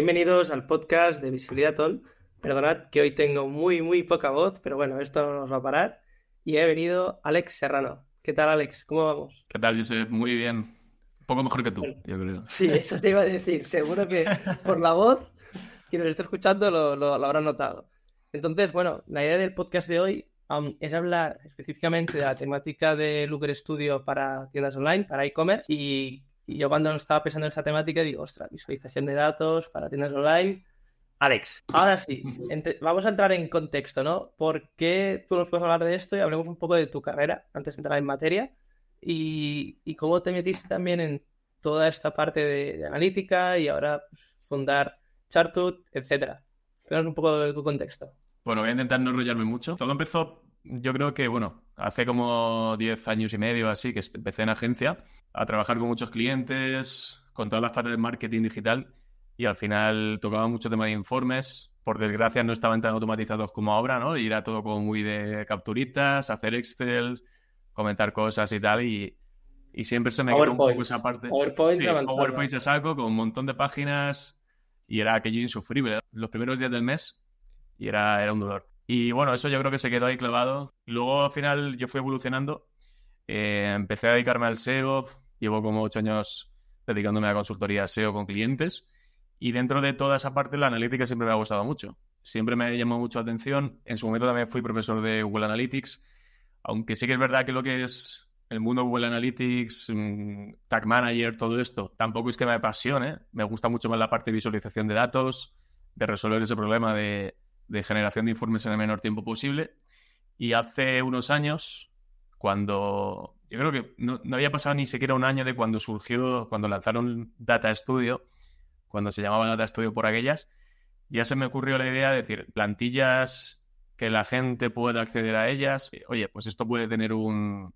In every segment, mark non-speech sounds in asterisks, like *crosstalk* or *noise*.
Bienvenidos al podcast de Visibilidad All. Perdonad que hoy tengo muy, muy poca voz, pero bueno, esto no nos va a parar. Y he venido Alex Serrano. ¿Qué tal, Alex? ¿Cómo vamos? ¿Qué tal, Yo Josep? Muy bien. Un poco mejor que tú, yo creo. Sí, eso te iba a decir. Seguro que por la voz, quien nos está escuchando lo, lo, habrá notado. Entonces, bueno, la idea del podcast de hoy um, es hablar específicamente de la temática de Looker Studio para tiendas online, para e-commerce, y y yo cuando estaba pensando en esta temática digo, ostras, visualización de datos para tiendas online. Alex, ahora sí, *laughs* vamos a entrar en contexto, ¿no? ¿Por qué tú nos puedes hablar de esto y hablemos un poco de tu carrera antes de entrar en materia? Y, cómo te metiste también en toda esta parte de, analítica y ahora fundar Chartut, etcétera. Cuéntanos un poco de tu contexto. Bueno, voy a intentar no enrollarme mucho. Todo empezó yo creo que, bueno, hace como 10 años y medio así que empecé en agencia a trabajar con muchos clientes, con todas las partes de marketing digital y al final tocaba mucho tema de informes. Por desgracia no estaban tan automatizados como ahora, ¿no? Y era todo como muy de capturitas, hacer Excel, comentar cosas y tal. Y, y siempre se me quedó un poco esa parte. PowerPoint, PowerPoint se saco con un montón de páginas y era aquello insufrible. Los primeros días del mes y era, era un dolor. Y bueno, eso yo creo que se quedó ahí clavado. Luego al final yo fui evolucionando. Eh, empecé a dedicarme al SEO. Llevo como ocho años dedicándome a la consultoría SEO con clientes. Y dentro de toda esa parte, la analítica siempre me ha gustado mucho. Siempre me ha llamado mucho la atención. En su momento también fui profesor de Google Analytics. Aunque sí que es verdad que lo que es el mundo Google Analytics, mm, Tag Manager, todo esto, tampoco es que me apasione. Me gusta mucho más la parte de visualización de datos, de resolver ese problema de de generación de informes en el menor tiempo posible. Y hace unos años, cuando yo creo que no, había pasado ni siquiera un año de cuando surgió, cuando lanzaron Data Studio, cuando se llamaba Data Studio por aquellas, ya se me ocurrió la idea de decir, plantillas que la gente pueda acceder a ellas. Eh, oye, pues esto puede tener un,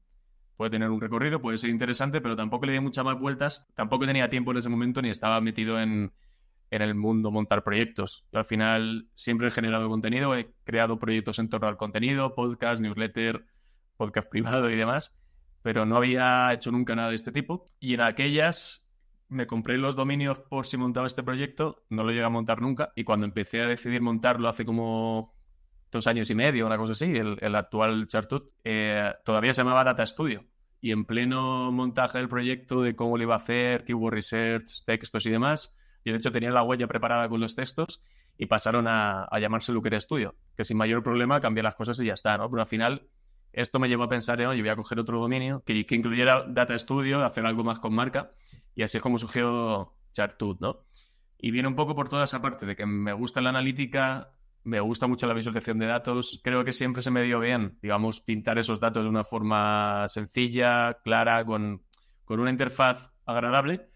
puede tener un recorrido, puede ser interesante, pero tampoco le di muchas más vueltas. Tampoco tenía tiempo en ese momento ni estaba metido en, en el mundo montar proyectos. al final siempre he generado contenido, he creado proyectos en torno al contenido, podcast, newsletter, podcast privado y demás, pero no había hecho nunca nada de este tipo. Y en aquellas me compré los dominios por si montaba este proyecto, no lo llegué a montar nunca y cuando empecé a decidir montarlo hace como dos años y medio, una cosa así, el, actual Chartut, eh, todavía se llamaba Data Studio. Y en pleno montaje del proyecto de cómo lo iba a hacer, keyword research, textos y demás, yo, de hecho tenía la huella preparada con los textos y pasaron a, a llamarse Looker Studio, que sin mayor problema cambié las cosas y ya está, ¿no? Pero al final esto me llevó a pensar, yo voy a coger otro dominio que, que, incluyera Data Studio, hacer algo más con marca y así es como surgió Chartut, ¿no? Y viene un poco por toda esa parte de que me gusta la analítica, me gusta mucho la visualización de datos. Creo que siempre se me dio bien, digamos, pintar esos datos de una forma sencilla, clara, con, con una interfaz agradable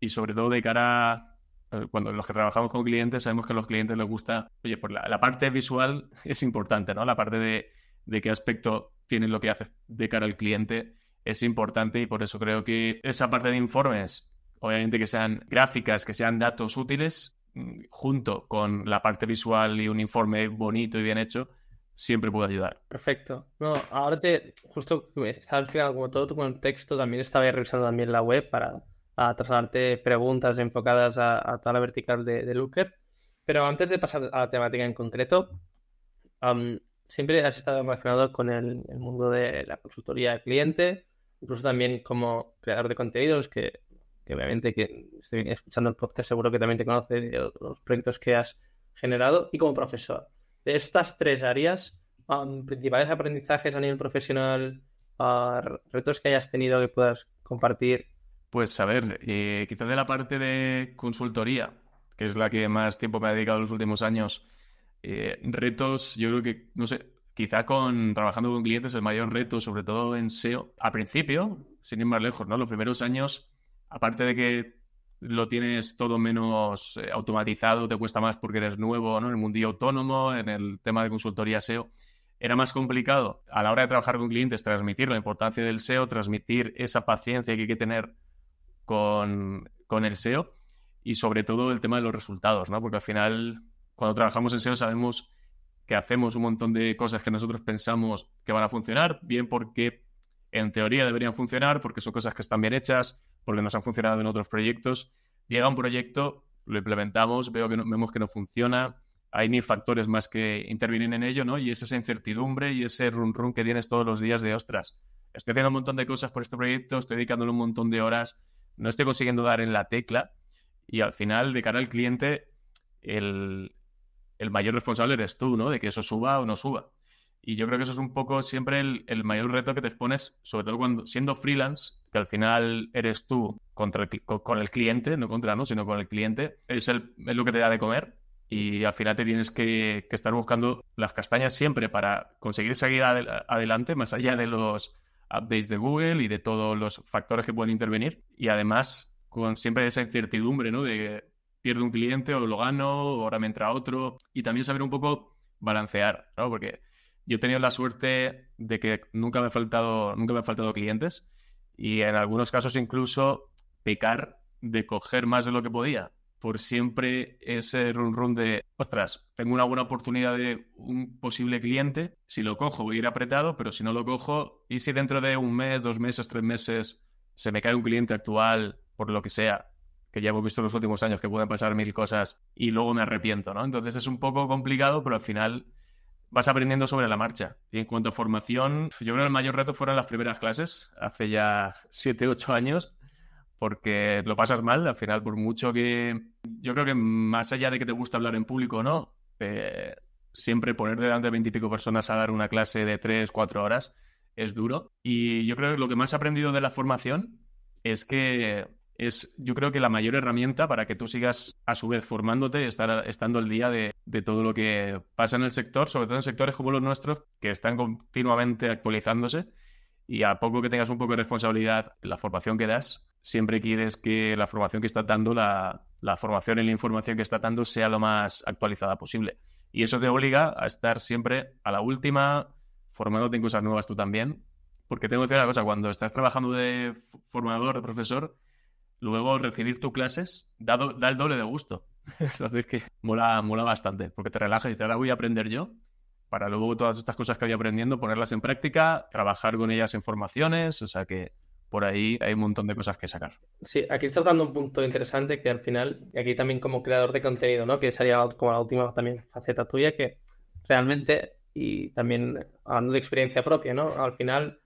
y sobre todo de cara a eh, cuando los que trabajamos con clientes sabemos que a los clientes les gusta, oye, pues la, parte visual *laughs* es importante, ¿no? La parte de, qué aspecto tienen lo que haces de cara al cliente es importante y por eso creo que esa parte de informes, obviamente que sean gráficas, que sean datos útiles, mm, junto con la parte visual y un informe bonito y bien hecho, siempre puede ayudar. Perfecto. No, ahora te, justo estaba final como todo tu contexto, también estaba revisando también la web para a trasladarte preguntas enfocadas a, toda la vertical de, de, Looker. Pero antes de pasar a la temática en concreto, siempre has estado relacionado con el, mundo de la consultoría de cliente, incluso también como creador de contenidos, que, obviamente que estoy escuchando el podcast seguro que también te conoce de los proyectos que has generado y como profesor. De estas tres áreas, principales aprendizajes a nivel profesional, ah, retos que hayas tenido que puedas compartir pues a ver, eh, quizás de la parte de consultoría, que es la que más tiempo me ha dedicado en los últimos años, eh, retos, yo creo que, no sé, quizá con trabajando con clientes el mayor reto, sobre todo en SEO, a principio, sin ir más lejos, ¿no? Los primeros años, aparte de que lo tienes todo menos eh, automatizado, te cuesta más porque eres nuevo, ¿no? En el mundillo autónomo, en el tema de consultoría SEO. Era más complicado a la hora de trabajar con clientes transmitir la importancia del SEO, transmitir esa paciencia que hay que tener con, con el SEO y sobre todo el tema de los resultados, ¿no? Porque al final, cuando trabajamos en SEO sabemos que hacemos un montón de cosas que nosotros pensamos que van a funcionar, bien porque en teoría deberían funcionar, porque son cosas que están bien hechas, porque nos han funcionado en otros proyectos. Llega un proyecto, lo implementamos, veo que vemos que no funciona, hay mil factores más que intervienen en ello, ¿no? Y es esa incertidumbre y ese run run que tienes todos los días de, ostras, estoy haciendo un montón de cosas por este proyecto, estoy dedicándole un montón de horas, no estoy consiguiendo dar en la tecla y al final, de cara al cliente, el, mayor responsable eres tú, ¿no? De que eso suba o no suba. Y yo creo que eso es un poco siempre el, mayor reto que te expones, sobre todo cuando siendo freelance, que al final eres tú contra con el cliente, no contra no, sino con el cliente, es, el, lo que te da de comer. Y al final te tienes que, estar buscando las castañas siempre para conseguir seguir adelante, más allá de los updates de Google y de todos los factores que pueden intervenir. Y además, con siempre esa incertidumbre, ¿no? De pierdo un cliente o lo gano, o ahora me entra otro. Y también saber un poco balancear, ¿no? Porque yo he tenido la suerte de que nunca me ha faltado, nunca me ha faltado clientes. Y en algunos casos incluso pecar de coger más de lo que podía por siempre ese run run de, ostras, tengo una buena oportunidad de un posible cliente, si lo cojo voy a ir apretado, pero si no lo cojo, y si dentro de un mes, dos meses, tres meses se me cae un cliente actual por lo que sea, que ya hemos visto en los últimos años que pueden pasar mil cosas y luego me arrepiento, ¿no? Entonces es un poco complicado, pero al final vas aprendiendo sobre la marcha. Y en cuanto a formación, yo creo que el mayor reto fueron las primeras clases, hace ya siete, ocho años, porque lo pasas mal, al final, por mucho que yo creo que más allá de que te gusta hablar en público o no, eh, siempre ponerte delante de veintipico personas a dar una clase de tres, cuatro horas es duro. Y yo creo que lo que más he aprendido de la formación es que es, yo creo que la mayor herramienta para que tú sigas a su vez formándote y estar, estando al día de, de todo lo que pasa en el sector, sobre todo en sectores como los nuestros, que están continuamente actualizándose. Y a poco que tengas un poco de responsabilidad la formación que das, siempre quieres que la formación que estás dando, la, la formación y la información que estás dando sea lo más actualizada posible. Y eso te obliga a estar siempre a la última, formándote en cosas nuevas tú también. Porque tengo que decir una cosa, cuando estás trabajando de formador, de profesor, luego recibir tus clases da, da el doble de gusto. *laughs* Entonces que mola, mola bastante, porque te relajas y te ahora voy a aprender yo, para luego todas estas cosas que voy aprendiendo, ponerlas en práctica, trabajar con ellas en formaciones, o sea que por ahí hay un montón de cosas que sacar. Sí, aquí estás dando un punto interesante que al final, y aquí también como creador de contenido, ¿no? Que sería como la última también faceta tuya, que realmente, y también hablando de experiencia propia, ¿no? Al final,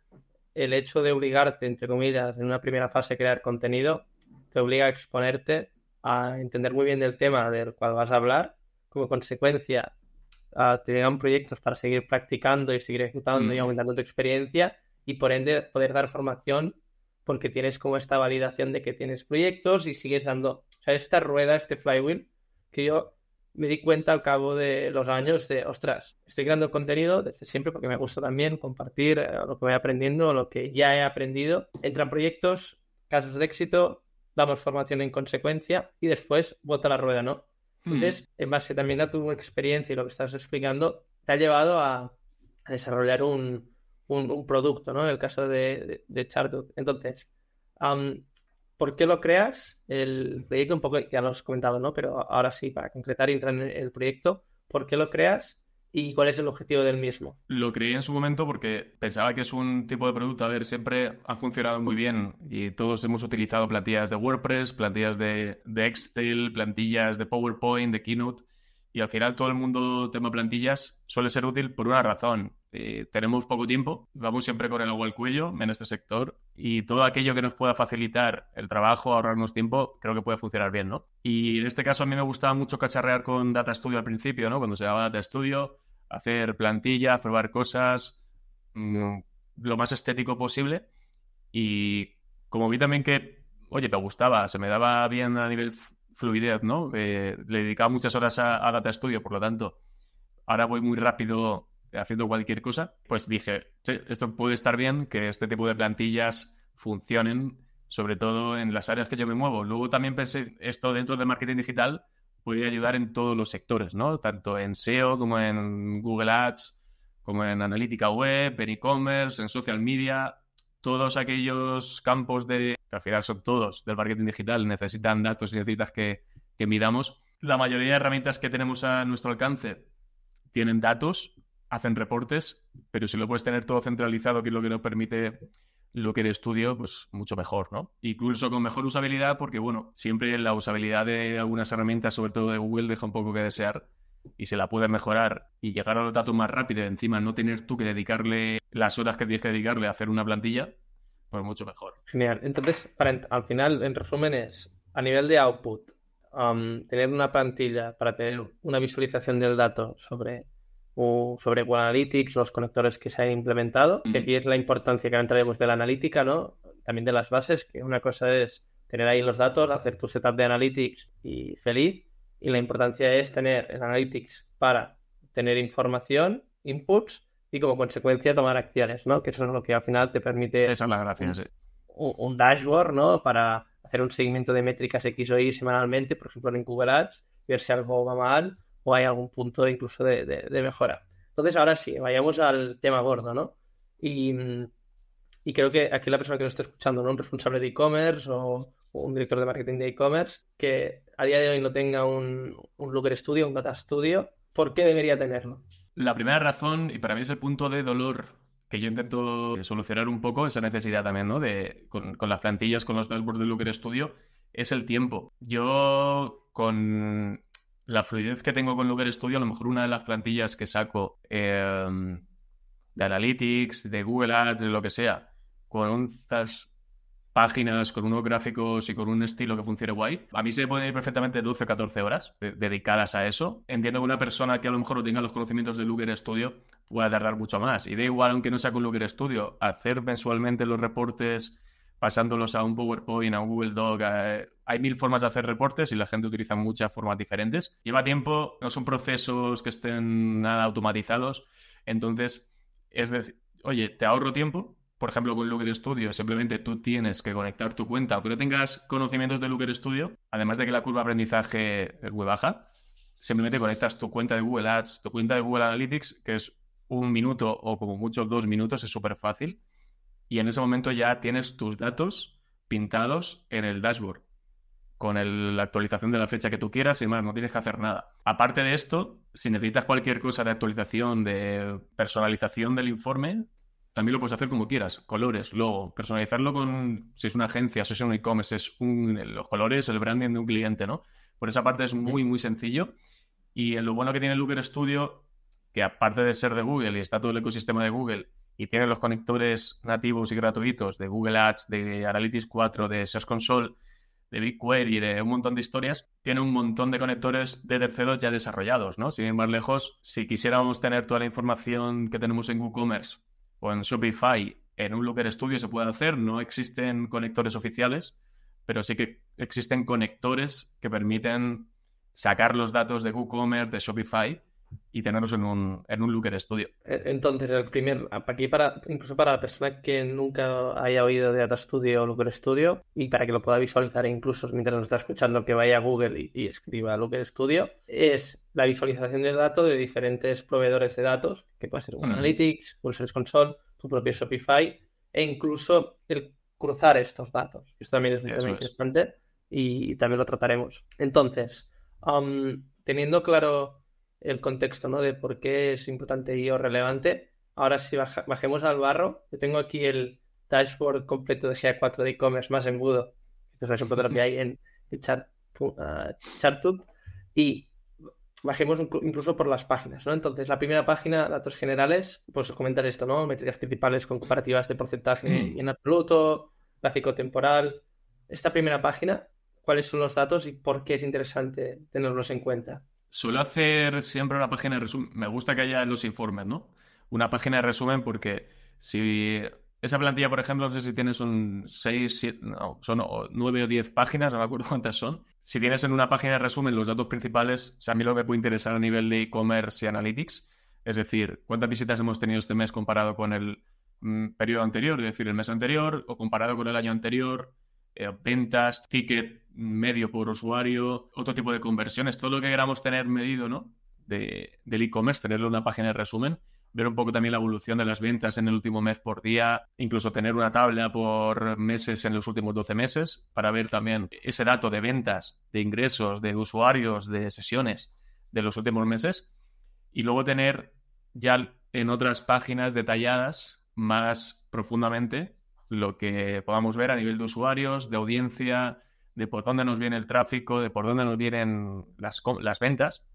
el hecho de obligarte, entre comillas, en una primera fase crear contenido, te obliga a exponerte a entender muy bien del tema del cual vas a hablar, como consecuencia a, te un proyectos para seguir practicando y seguir ejecutando y mm. aumentando tu experiencia y por ende poder dar formación porque tienes como esta validación de que tienes proyectos y sigues dando, o esta rueda, este flywheel, que yo me di cuenta al cabo de los años de, ostras, estoy creando contenido desde siempre porque me gusta también compartir eh, lo que voy aprendiendo, lo que ya he aprendido. Entran proyectos, casos de éxito, damos formación en consecuencia y después vuelta la rueda, ¿no? Hmm. Entonces, en base también a tu experiencia y lo que estás explicando, te ha llevado a desarrollar un, un, producto, ¿no? En el caso de, de, Entonces, ¿por qué lo creas? El proyecto, un poco ya lo has comentado, ¿no? Pero ahora sí, para concretar y entrar en el proyecto, ¿por qué lo creas? ¿Y cuál es el objetivo del mismo? Lo creí en su momento porque pensaba que es un tipo de producto, a ver, siempre ha funcionado muy bien y todos hemos utilizado plantillas de WordPress, plantillas de Excel, plantillas de PowerPoint, de Keynote y al final todo el mundo tema plantillas suele ser útil por una razón. Eh, tenemos poco tiempo, vamos siempre con el agua al cuello en este sector y todo aquello que nos pueda facilitar el trabajo, ahorrarnos tiempo, creo que puede funcionar bien, ¿no? Y en este caso a mí me gustaba mucho cacharrear con Data Studio al principio, ¿no? Cuando se llamaba Data Studio, hacer plantillas, probar cosas, mm, lo más estético posible. Y como vi también que, oye, me gustaba, se me daba bien a nivel fluidez, ¿no? Eh, le dedicaba muchas horas a, Data Studio, por lo tanto, ahora voy muy rápido haciendo cualquier cosa. Pues dije, esto puede estar bien, que este tipo de plantillas funcionen, sobre todo en las áreas que yo me muevo. Luego también pensé, esto dentro del marketing digital podría ayudar en todos los sectores, ¿no? Tanto en SEO como en Google Ads, como en analítica web, en e-commerce, en social media todos aquellos campos de, al final son todos del marketing digital, necesitan datos y necesitas que, que midamos. La mayoría de herramientas que tenemos a nuestro alcance tienen datos, hacen reportes, pero si lo puedes tener todo centralizado, que es lo que nos permite lo que el estudio, pues mucho mejor, ¿no? Incluso con mejor usabilidad, porque bueno, siempre la usabilidad de algunas herramientas, sobre todo de Google, deja un poco que desear y se la puede mejorar y llegar a los datos más rápido, encima no tener tú que dedicarle las horas que tienes que dedicarle a hacer una plantilla, pues mucho mejor. Genial. Entonces, al final, en resumen, es a nivel de output, um, tener una plantilla para tener una visualización del dato sobre sobre Google Analytics, los conectores que se han implementado, que aquí es la importancia que entraremos de la analítica, También de las bases, que una cosa es tener ahí los datos, hacer tu setup de Analytics y feliz, y la importancia es tener el Analytics para tener información, inputs, y como consecuencia tomar acciones, ¿no? Que eso es lo que al final te permite... Esa la gracia, un, un, dashboard, ¿no? Para hacer un seguimiento de métricas X o Y semanalmente, por ejemplo en Google Ads, ver si algo va mal o hay algún punto incluso de, mejora. Entonces, ahora sí, vayamos al tema gordo, ¿no? Y, creo que aquí la persona que nos está escuchando, ¿no? Un responsable de e-commerce o, un director de marketing de e-commerce que a día de hoy no tenga un, Looker Studio, un Data Studio, ¿por qué debería tenerlo? La primera razón, y para mí es el punto de dolor que yo intento eh, solucionar un poco, esa necesidad también, ¿no? De, con, las plantillas, con los dashboards de Looker Studio, es el tiempo. Yo, con la fluidez que tengo con Looker Studio, a lo mejor una de las plantillas que saco em, de Analytics, de Google Ads, de lo que sea, con un, páginas, con unos gráficos y con un estilo que funcione guay. A mí se puede ir perfectamente 12 o 14 horas dedicadas a eso. Entiendo que una persona que a lo mejor no tenga los conocimientos de Looker Studio pueda tardar mucho más. Y da igual, aunque no sea con Looker Studio, hacer mensualmente los reportes pasándolos a un PowerPoint, a un Google Doc. Hay mil formas de hacer reportes y la gente utiliza muchas formas diferentes. Lleva tiempo, no son procesos que estén nada automatizados. Entonces, es decir, oye, te ahorro tiempo, por ejemplo, con Looker Studio, simplemente tú tienes que conectar tu cuenta, aunque no tengas conocimientos de Looker Studio, además de que la curva de aprendizaje es muy baja, simplemente conectas tu cuenta de Google Ads, tu cuenta de Google Analytics, que es un minuto o como mucho dos minutos, es súper fácil, y en ese momento ya tienes tus datos pintados en el dashboard con la actualización de la fecha que tú quieras y más, no tienes que hacer nada. Aparte de esto, si necesitas cualquier cosa de actualización, de personalización del informe, también lo puedes hacer como quieras. Colores, logo, personalizarlo con, si es una agencia, si es un e-commerce, es los colores, el branding de un cliente, ¿no? Por esa parte es muy, muy sencillo. Y lo bueno que tiene Looker Studio, que aparte de ser de Google y está todo el ecosistema de Google y tiene los conectores nativos y gratuitos de Google Ads, de Analytics 4, de Search Console, de BigQuery, de un montón de historias, tiene un montón de conectores de terceros ya desarrollados, ¿no? Sin ir más lejos, si quisiéramos tener toda la información que tenemos en WooCommerce o en Shopify, en un Looker Studio se puede hacer. No existen conectores oficiales, pero sí que existen conectores que permiten sacar los datos de WooCommerce, de Shopify y tenerlos en un, en un Looker Studio. E, entonces, el primer, aquí para, incluso para la persona que nunca haya oído de Data Studio o Looker Studio, y para que lo pueda visualizar incluso mientras nos está escuchando, que vaya a Google y, escriba Looker Studio, es la visualización de datos de diferentes proveedores de datos, que puede ser Google Analytics, Google Search Console, tu propio Shopify, e incluso el cruzar estos datos. Esto también es muy interesante y, también lo trataremos. Entonces, teniendo claro el contexto ¿no? de por qué es importante y o relevante. Ahora si bajemos al barro, yo tengo aquí el dashboard completo de GA4 de e-commerce más engudo Entonces es un que hay en, el ah, chart, Y bajemos incluso por las páginas, ¿no? Entonces, la primera página, datos generales, pues comentar esto, ¿no? Métricas principales con comparativas de porcentaje mm. en absoluto, gráfico temporal. Esta primera página, ¿cuáles son los datos y por qué es interesante tenerlos en cuenta? Suelo hacer siempre una página de resumen. Me gusta que haya los informes, ¿no? Una página de resumen porque si esa plantilla, por ejemplo, no sé si tienes un 6, 7, no, son 9 o 10 páginas, no me acuerdo cuántas son. Si tienes en una página de resumen los datos principales, a mí lo que me puede interesar a nivel de e-commerce y analytics, es decir, cuántas visitas hemos tenido este mes comparado con el mm, periodo anterior, es decir, el mes anterior, o comparado con el año anterior, eh, ventas, ticket medio por usuario, otro tipo de conversiones, todo lo que queramos tener medido, ¿no? De, del e-commerce, tenerlo una página de resumen, ver un poco también la evolución de las ventas en el último mes por día, incluso tener una tabla por meses en los últimos 12 meses para ver también ese dato de ventas, de ingresos, de usuarios, de sesiones de los últimos meses y luego tener ya en otras páginas detalladas más profundamente lo que podamos ver a nivel de usuarios, de audiencia, de por dónde nos viene el tráfico, de por dónde nos vienen las, ventas.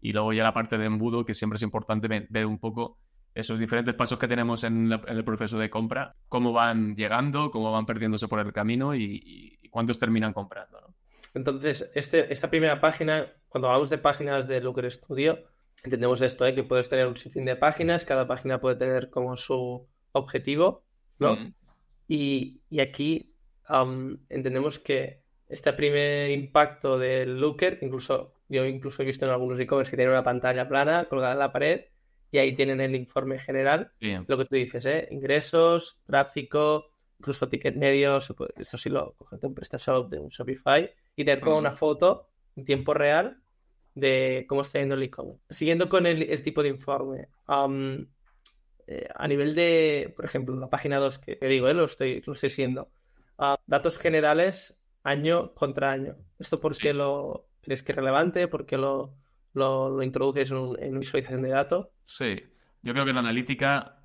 Y luego ya la parte de embudo, que siempre es importante ver un poco esos diferentes pasos que tenemos en, el proceso de compra, cómo van llegando, cómo van perdiéndose por el camino y, cuántos terminan comprando. Entonces, este, esta primera página, cuando hablamos de páginas de Looker Studio, entendemos esto, ¿eh? que puedes tener un sinfín de páginas, cada página puede tener como su objetivo, ¿no? Mm. Y, aquí entendemos que este primer impacto del Looker, incluso yo incluso he visto en algunos e-commerce que tienen una pantalla plana colgada en la pared y ahí tienen el informe general, lo que tú dices, ¿eh? ingresos, tráfico, incluso ticket medio, esto sí lo coge un PrestaShop de un Shopify y te da como mm. una foto en tiempo real de cómo está yendo el e-commerce. Siguiendo con el, tipo de informe, eh, a nivel de, por ejemplo, la página 2 que, digo, eh, lo, estoy, lo estoy siendo, datos generales año contra año. ¿Esto por qué lo crees que es relevante? ¿Por qué lo, introduces en, en, visualización de datos? Sí, yo creo que en la analítica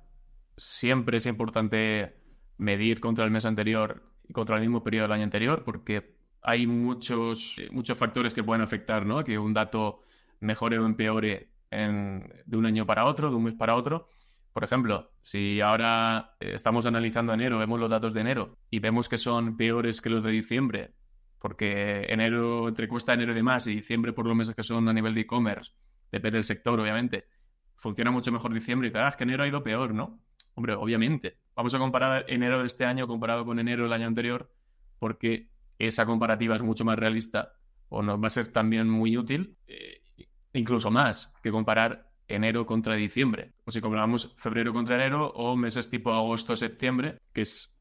siempre es importante medir contra el mes anterior y contra el mismo periodo del año anterior porque hay muchos, muchos factores que pueden afectar, ¿no? Que un dato mejore o empeore de un año para otro, de un mes para otro. Por ejemplo, si ahora eh, estamos analizando enero, vemos los datos de enero y vemos que son peores que los de diciembre, porque enero, entre cuesta enero de más y diciembre por los meses que son a nivel de e-commerce, depende del sector, obviamente, funciona mucho mejor diciembre y dices, ah, que enero ha ido peor, ¿no? Hombre, obviamente. Vamos a comparar enero de este año comparado con enero del año anterior, porque esa comparativa es mucho más realista o nos va a ser también muy útil, eh, incluso más que comparar enero contra diciembre, o si comparamos febrero contra enero o meses tipo agosto-septiembre, que es,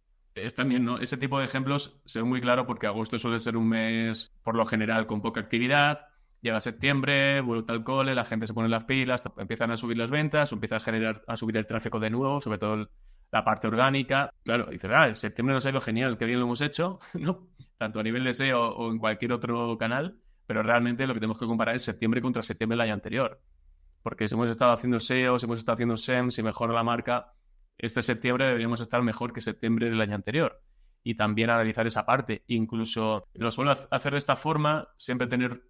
también, ¿no? Ese tipo de ejemplos se ve muy claro porque agosto suele ser un mes por lo general con poca actividad, llega septiembre, vuelta al cole, la gente se pone las pilas, empiezan a subir las ventas, empieza a generar, a subir el tráfico de nuevo, sobre todo la parte orgánica. Claro, dices, ah, en septiembre nos ha ido genial, qué bien lo hemos hecho, *laughs* ¿no? Tanto a nivel de SEO o en cualquier otro canal, pero realmente lo que tenemos que comparar es septiembre contra septiembre del año anterior porque si hemos estado haciendo SEO, si hemos estado haciendo SEM, si mejora la marca, este septiembre deberíamos estar mejor que septiembre del año anterior. Y también analizar esa parte. Incluso lo suelo hacer de esta forma, siempre tener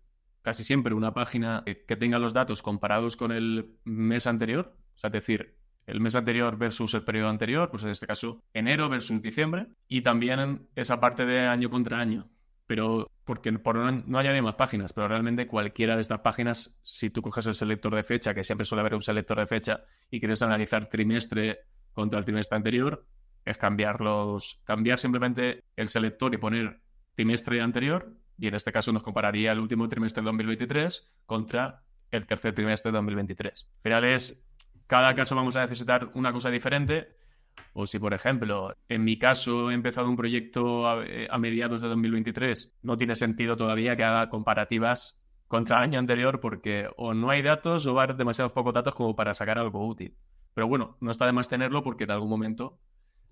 casi siempre una página que tenga los datos comparados con el mes anterior, o sea, es decir, el mes anterior versus el periodo anterior, pues en este caso enero versus diciembre, y también esa parte de año contra año pero porque por no, no hay más páginas, pero realmente cualquiera de estas páginas, si tú coges el selector de fecha, que siempre suele haber un selector de fecha, y quieres analizar trimestre contra el trimestre anterior, es cambiar cambiar simplemente el selector y poner trimestre anterior, y en este caso nos compararía el último trimestre de 2023 contra el tercer trimestre de 2023. Al final es, cada caso vamos a necesitar una cosa diferente, o si, por ejemplo, en mi caso he empezado un proyecto a, eh, mediados de 2023, no tiene sentido todavía que haga comparativas contra el año anterior porque o no hay datos o va a haber demasiados pocos datos como para sacar algo útil. Pero bueno, no está de más tenerlo porque en algún momento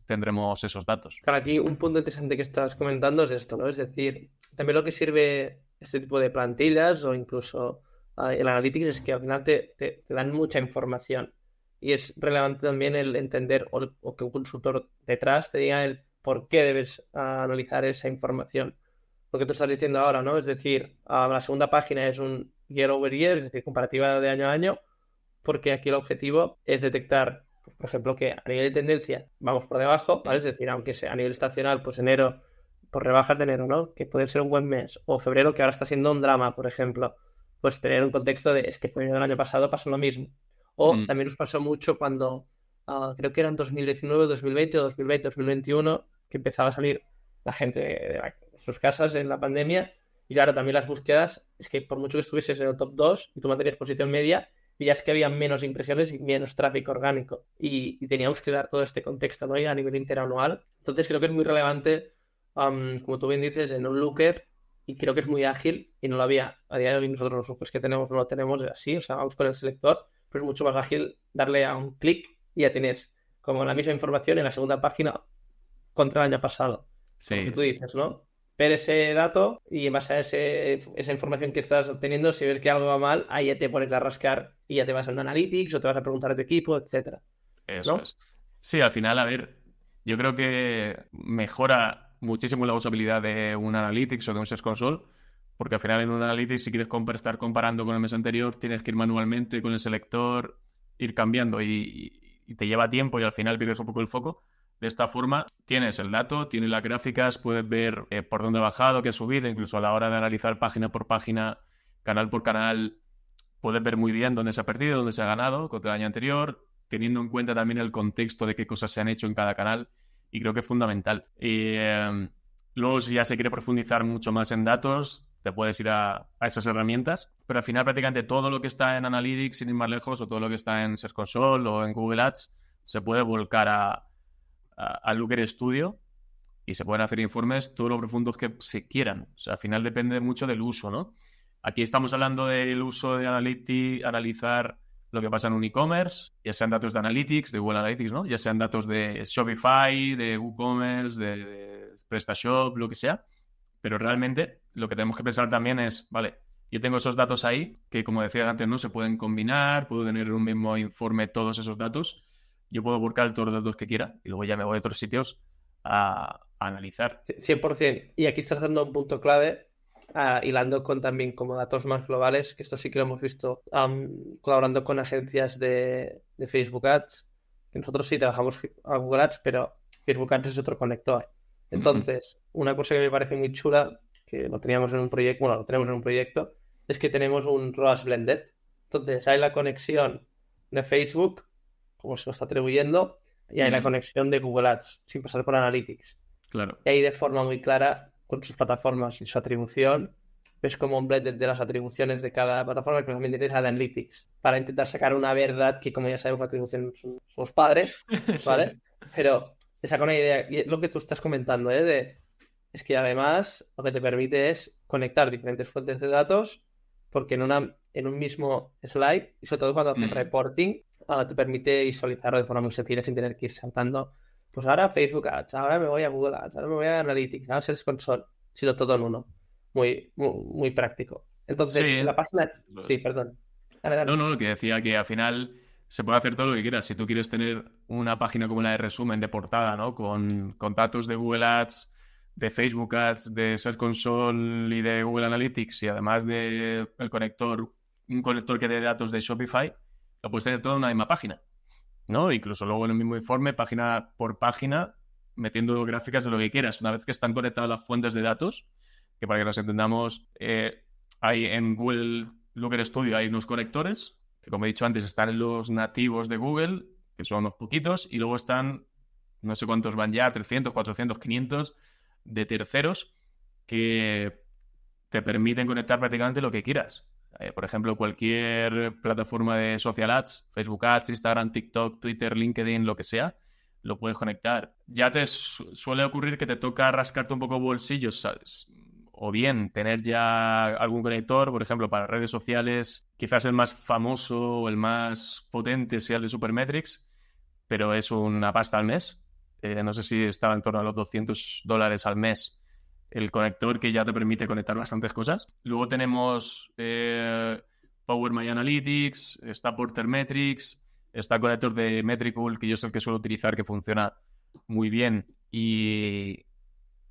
tendremos esos datos. Claro, aquí un punto interesante que estás comentando es esto, ¿no? Es decir, también lo que sirve este tipo de plantillas o incluso ah, el Analytics es que al final te dan mucha información y es relevante también el entender o, que un consultor detrás te diga el por qué debes analizar esa información. Lo que tú estás diciendo ahora, ¿no? Es decir, ah, la segunda página es un year over year, es decir, comparativa de año a año, porque aquí el objetivo es detectar, por ejemplo, que a nivel de tendencia vamos por debajo, ¿vale? Es decir, aunque sea a nivel estacional, pues enero, por rebajas de enero, ¿no? Que puede ser un buen mes, o febrero, que ahora está siendo un drama, por ejemplo, pues tener un contexto de es que febrero del año pasado pasó lo mismo. O mm. también nos pasó mucho cuando ah, creo que eran 2019, 2020, 2020, 2021, que empezaba a salir la gente de, sus casas en la pandemia. Y claro, también las búsquedas, es que por mucho que estuvieses en el top 2 y tu materia posición media, veías que había menos impresiones y menos tráfico orgánico. Y, teníamos que dar todo este contexto ¿no? a nivel interanual. Entonces creo que es muy relevante, como tú bien dices, en un looker y creo que es muy ágil y no lo había. A día de hoy nosotros los que tenemos no lo tenemos así, o sea, vamos con el selector, pero es mucho más ágil darle a un clic y ya tienes como la misma información en la segunda página contra el año pasado. Sí. Que tú dices, ¿no? Ver ese dato y en base a ese, esa información que estás obteniendo, si ves que algo va mal, ahí ya te pones a rascar y ya te vas al analytics o te vas a preguntar a tu equipo, etcétera. Eso es. Sí, al final, a ver, yo creo que mejora muchísimo la usabilidad de un Analytics o de un Search Console porque al final en un análisis si quieres estar comparando con el mes anterior, tienes que ir manualmente con el selector, ir cambiando y, te lleva tiempo y al final pierdes un poco el foco. De esta forma tienes el dato, tienes las gráficas, puedes ver eh, por dónde ha bajado, qué ha subido, incluso a la hora de analizar página por página, canal por canal, puedes ver muy bien dónde se ha perdido, dónde se ha ganado con el año anterior, teniendo en cuenta también el contexto de qué cosas se han hecho en cada canal y creo que es fundamental. Y, em, luego, si ya se quiere profundizar mucho más en datos, te puedes ir a, esas herramientas, pero al final prácticamente todo lo que está en Analytics, sin ir más lejos, o todo lo que está en Search Console o en Google Ads, se puede volcar a, a, Looker Studio y se pueden hacer informes todo lo profundos que se quieran. O sea, al final depende mucho del uso, ¿no? Aquí estamos hablando del uso de Analytics, analizar lo que pasa en un e-commerce, ya sean datos de Analytics, de Google Analytics, ¿no? Ya sean datos de Shopify, de WooCommerce, de PrestaShop, lo que sea pero realmente lo que tenemos que pensar también es, vale, yo tengo esos datos ahí, que como decía antes, no se pueden combinar, puedo tener en un mismo informe todos esos datos, yo puedo buscar todos los datos que quiera y luego ya me voy a otros sitios a, analizar. 100%. Y aquí estás dando un punto clave ah, hilando con también como datos más globales, que esto sí que lo hemos visto colaborando con agencias de, de, Facebook Ads. Nosotros sí trabajamos a Google Ads, pero Facebook Ads es otro conector. Entonces, *laughs* una cosa que me parece muy chula, que lo teníamos en un proyecto, bueno, lo tenemos en un proyecto, es que tenemos un ROAS blended. Entonces, hay la conexión de Facebook, como se lo está atribuyendo, y hay la conexión de Google Ads, sin pasar por Analytics. Claro. Y ahí de forma muy clara, con sus plataformas y su atribución, ves como un blended de las atribuciones de cada plataforma, que también de Analytics, para intentar sacar una verdad que, como ya sabemos, la atribución son los padres, *laughs* ¿vale? Pero saca una idea. Y es lo que tú estás comentando, ¿eh? De, es que además lo que te permite es conectar diferentes fuentes de datos, porque en, una, en un mismo slide, y sobre todo cuando haces mm. reporting, ahora te permite visualizarlo de forma muy sencilla sin tener que ir saltando. Pues ahora Facebook Ads, ahora me voy a Google Ads, ahora me voy a Analytics, ahora Sales Console, Sino todo en uno. Muy, muy, práctico. Entonces, la página. Sí, perdón. No, No, lo que decía que al final se puede hacer todo lo que quieras. Si tú quieres tener una página como la de resumen de portada, ¿no? Con datos de Google Ads, de Facebook Ads, de Search Console y de Google Analytics y además de el conector, un conector que dé datos de Shopify, lo puedes tener todo en una misma página, ¿no? Incluso luego en el mismo informe, página por página, metiendo gráficas de lo que quieras. Una vez que están conectadas las fuentes de datos, que para que nos entendamos, eh, hay en Google Looker Studio hay unos conectores como he dicho antes, están los nativos de Google, que son unos poquitos, y luego están, no sé cuántos van ya, 300, 400, 500 de terceros que te permiten conectar prácticamente lo que quieras. Eh, por ejemplo, cualquier plataforma de social ads, Facebook Ads, Instagram, TikTok, Twitter, LinkedIn, lo que sea, lo puedes conectar. Ya te suele ocurrir que te toca rascarte un poco bolsillos, ¿sabes? o bien tener ya algún conector, por ejemplo, para redes sociales, quizás el más famoso o el más potente sea el de Supermetrics, pero es una pasta al mes. Eh, no sé si estaba en torno a los 200 dólares al mes el conector que ya te permite conectar bastantes cosas. Luego tenemos PowerMyAnalytics eh, Power My Analytics, está Porter Metrics, está el conector de Metricool, que yo sé el que suelo utilizar, que funciona muy bien. Y,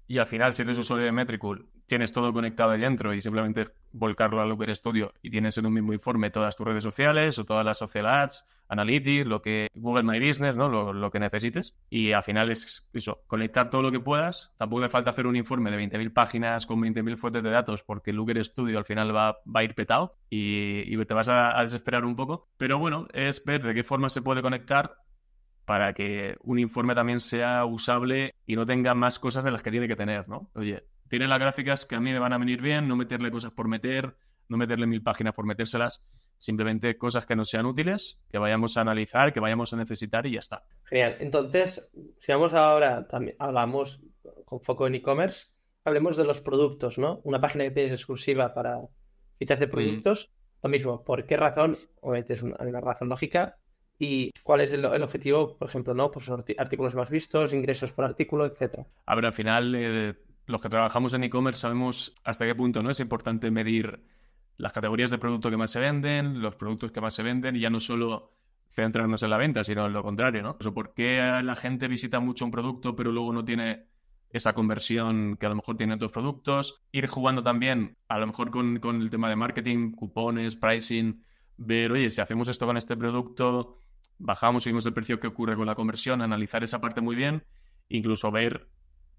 y al final, si eres usuario de Metricool tienes todo conectado ahí dentro y simplemente volcarlo a Looker Studio y tienes en un mismo informe todas tus redes sociales o todas las social ads, analytics, lo que Google My Business, ¿no? Lo, que necesites. Y al final es eso, conectar todo lo que puedas. Tampoco te falta hacer un informe de 20.000 páginas con 20.000 fuentes de datos porque Looker Studio al final va, a ir petado y, te vas a, a desesperar un poco. Pero bueno, es ver de qué forma se puede conectar para que un informe también sea usable y no tenga más cosas de las que tiene que tener, ¿no? Oye, tiene las gráficas que a mí me van a venir bien, no meterle cosas por meter, no meterle mil páginas por metérselas, simplemente cosas que nos sean útiles, que vayamos a analizar, que vayamos a necesitar y ya está. Genial. Entonces, si vamos ahora, también hablamos con foco en e-commerce, hablemos de los productos, ¿no? Una página que tienes exclusiva para fichas de mm. productos, lo mismo, ¿por qué razón? Obviamente es una, razón lógica. ¿Y cuál es el, objetivo, por ejemplo, no? Pues artículos más vistos, ingresos por artículo, etcétera. A ver, al final eh, los que trabajamos en e-commerce sabemos hasta qué punto ¿no? es importante medir las categorías de producto que más se venden, los productos que más se venden, y ya no solo centrarnos en la venta, sino en lo contrario, ¿no? Eso, ¿Por qué la gente visita mucho un producto pero luego no tiene esa conversión que a lo mejor tiene otros productos? Ir jugando también, a lo mejor con, con el tema de marketing, cupones, pricing, ver, oye, si hacemos esto con este producto, bajamos, subimos el precio, que ocurre con la conversión? Analizar esa parte muy bien, incluso ver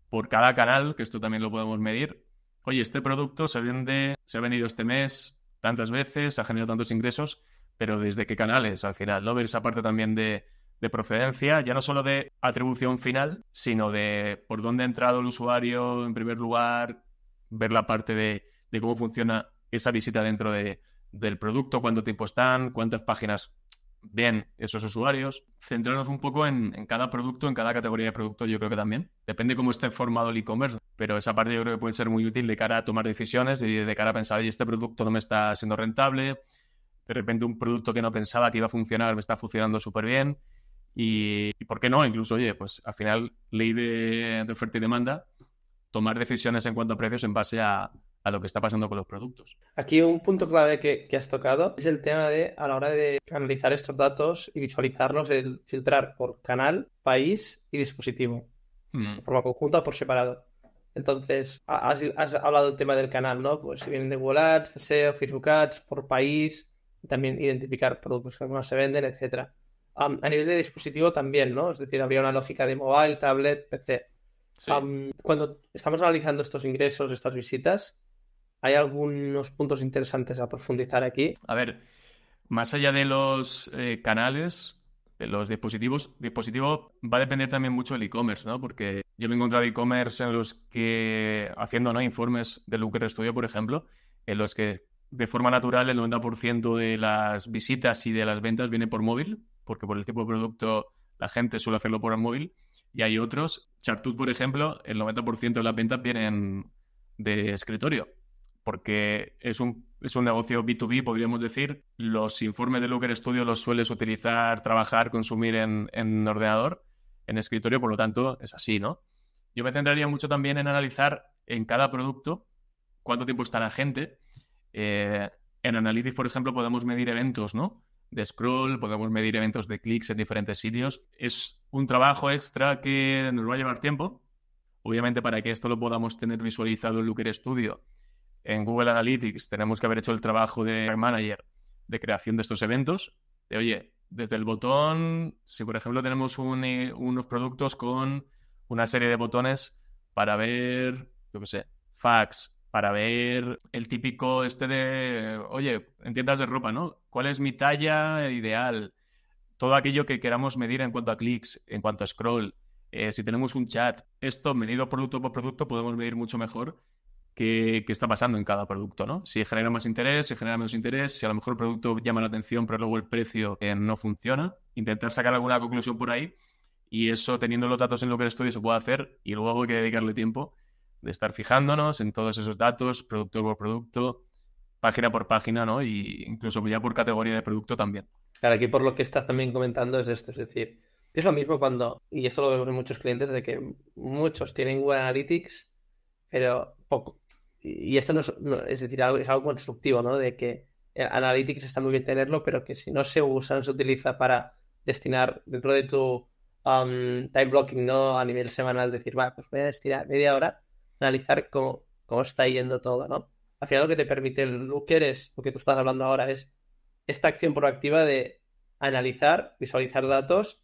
por cada canal, que esto también lo podemos medir. Oye, este producto se vende, se ha venido este mes tantas veces, ha generado tantos ingresos, pero ¿desde qué canales al final? ¿No? Ver esa parte también de, procedencia, ya no solo de atribución final, sino de por dónde ha entrado el usuario en primer lugar, ver la parte de, cómo funciona esa visita dentro del producto, cuánto tiempo están, cuántas páginas bien esos usuarios. Centrarnos un poco en, cada producto, en cada categoría de producto, yo creo que también. Depende cómo esté formado el e-commerce, pero esa parte yo creo que puede ser muy útil de cara a tomar decisiones, de, de cara a pensar, oye, este producto no me está siendo rentable, de repente un producto que no pensaba que iba a funcionar me está funcionando súper bien. Y, por qué no, incluso, oye, pues al final, ley de oferta y demanda, tomar decisiones en cuanto a precios en base a, a lo que está pasando con los productos. Aquí un punto clave que, has tocado es el tema de, a la hora de analizar estos datos y visualizarlos, el filtrar por canal, país y dispositivo, mm. de forma conjunta o por separado. Entonces, has, hablado del tema del canal, ¿no? Pues si vienen de Google Ads, de SEO, Facebook Ads, por país, también identificar productos que más se venden, etc. a nivel de dispositivo también, ¿no? Es decir, habría una lógica de mobile, tablet, PC. cuando estamos analizando estos ingresos, estas visitas, hay algunos puntos interesantes a profundizar aquí. A ver, más allá de los eh, canales, de los dispositivos, dispositivo va a depender también mucho del e-commerce, ¿no? Porque yo me he encontrado e-commerce en los que, haciendo informes de Looker Studio, por ejemplo, en los que de forma natural el 90% de las visitas y de las ventas viene por móvil, porque por el tipo de producto la gente suele hacerlo por el móvil. Y hay otros, Chartut, por ejemplo, el 90% de las ventas vienen de escritorio porque es un, negocio B2B, podríamos decir. Los informes de Looker Studio los sueles utilizar, trabajar, consumir en, ordenador, en escritorio, por lo tanto, es así, ¿no? Yo me centraría mucho también en analizar en cada producto cuánto tiempo está la gente. Eh, en Analytics, por ejemplo, podemos medir eventos, ¿no? de scroll, podemos medir eventos de clics en diferentes sitios. Es un trabajo extra que nos va a llevar tiempo. Obviamente, para que esto lo podamos tener visualizado en Looker Studio, en Google Analytics tenemos que haber hecho el trabajo de manager de creación de estos eventos, de oye, desde el botón, si por ejemplo tenemos eh, unos productos con una serie de botones para ver, yo qué sé, fax, para ver el típico este de, oye, en tiendas de ropa, ¿no? ¿Cuál es mi talla ideal? Todo aquello que queramos medir en cuanto a clics, en cuanto a scroll. Eh, si tenemos un chat, esto medido producto por producto podemos medir mucho mejor qué, está pasando en cada producto, ¿no? Si genera más interés, si genera menos interés, si a lo mejor el producto llama la atención, pero luego el precio eh, no funciona. Intentar sacar alguna conclusión por ahí y eso, teniendo los datos en lo que el estudio se puede hacer y luego hay que dedicarle tiempo de estar fijándonos en todos esos datos, producto por producto, página por página, ¿no? Y incluso ya por categoría de producto también. Claro, aquí por lo que estás también comentando es esto, es decir, es lo mismo cuando, y eso lo vemos en muchos clientes, de que muchos tienen Google Analytics, pero poco. Y esto es, decir, algo, es algo constructivo, ¿no? De que Analytics está muy bien tenerlo, pero que si no se usa, no se utiliza para destinar dentro de tu um, time blocking, ¿no? A nivel semanal, decir, va, pues voy a destinar media hora, analizar cómo, cómo está yendo todo, ¿no? Al final lo que te permite el Looker es, lo que tú estás hablando ahora, es esta acción proactiva de analizar, visualizar datos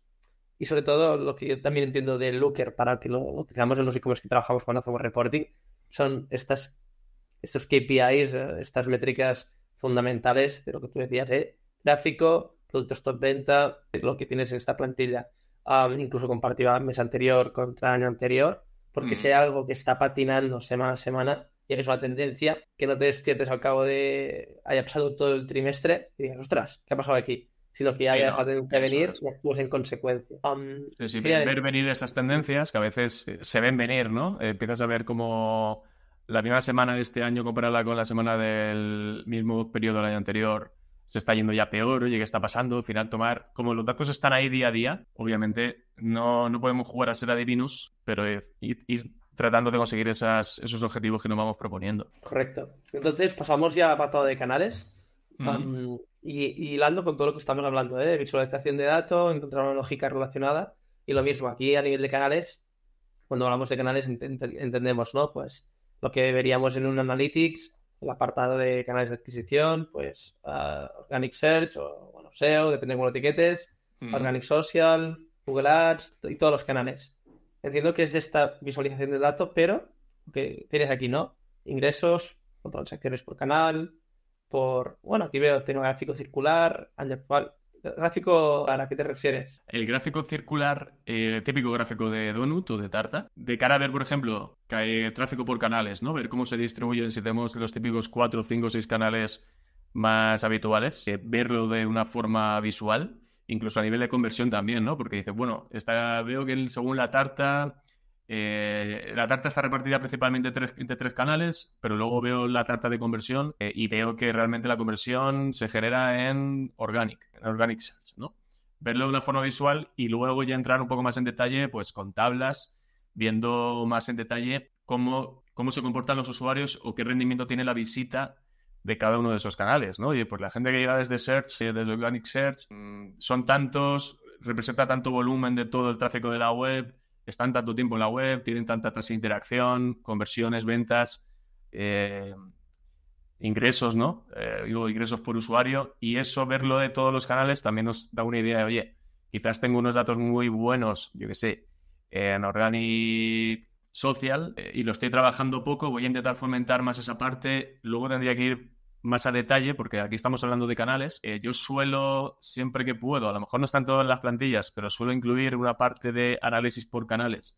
y sobre todo lo que yo también entiendo del Looker para que lo utilizamos en los equipos que trabajamos con Azure Reporting, son estas, estos KPIs, eh, estas métricas fundamentales de lo que tú decías, ¿eh? tráfico, productos top venta, lo que tienes en esta plantilla, ah, incluso comparativa mes anterior contra año anterior, porque mm. si hay algo que está patinando semana a semana y es una tendencia que no te despiertes al cabo de haya pasado todo el trimestre y digas, ostras, ¿qué ha pasado aquí? sino que ya que tener venir actúas en consecuencia. Um, sí, sí, ver venir. esas tendencias que a veces eh, se ven venir, ¿no? Eh, empiezas a ver cómo la primera semana de este año comparada con la semana del mismo periodo del año anterior se está yendo ya peor, oye, ¿qué está pasando? Al final tomar, como los datos están ahí día a día, obviamente no, no podemos jugar a ser adivinos, pero ir, ir tratando de conseguir esas, esos objetivos que nos vamos proponiendo. Correcto. Entonces pasamos ya la apartado de canales y, hilando con todo lo que estamos hablando, ¿eh? de visualización de datos, encontrar una lógica relacionada y lo mismo, aquí a nivel de canales, cuando hablamos de canales entendemos, ¿no? Pues lo que veríamos en un Analytics, el apartado de canales de adquisición, pues ah, Organic Search o SEO, depende de cómo lo etiquetes, mm. Organic Social, Google Ads y todos los canales. Entiendo que es esta visualización de datos, pero que tienes aquí, ¿no? Ingresos, transacciones por canal, por, bueno, aquí veo, tengo gráfico circular, al ¿Gráfico a la que te refieres? El gráfico circular, eh, típico gráfico de Donut o de Tarta, de cara a ver, por ejemplo, hay tráfico por canales, ¿no? Ver cómo se distribuyen si tenemos los típicos 4, 5, 6 canales más habituales, eh, verlo de una forma visual, incluso a nivel de conversión también, ¿no? Porque dices, bueno, está, veo que según la tarta eh, la tarta está repartida principalmente entre tres, canales, pero luego veo la tarta de conversión eh, y veo que realmente la conversión se genera en organic, en organic search ¿no? Verlo de una forma visual y luego ya entrar un poco más en detalle, pues con tablas, viendo más en detalle cómo, cómo se comportan los usuarios o qué rendimiento tiene la visita de cada uno de esos canales, ¿no? y pues la gente que llega desde Search, eh, desde Organic Search, mm, son tantos, representa tanto volumen de todo el tráfico de la web, están tanto tiempo en la web, tienen tanta tasa de interacción, conversiones, ventas, eh, ingresos, ¿no? Eh, ingresos por usuario. Y eso, verlo de todos los canales, también nos da una idea de, oye, quizás tengo unos datos muy buenos, yo qué sé, en Organic Social, eh, y lo estoy trabajando poco, voy a intentar fomentar más esa parte, luego tendría que ir más a detalle, porque aquí estamos hablando de canales, eh, yo suelo, siempre que puedo, a lo mejor no están todas las plantillas, pero suelo incluir una parte de análisis por canales,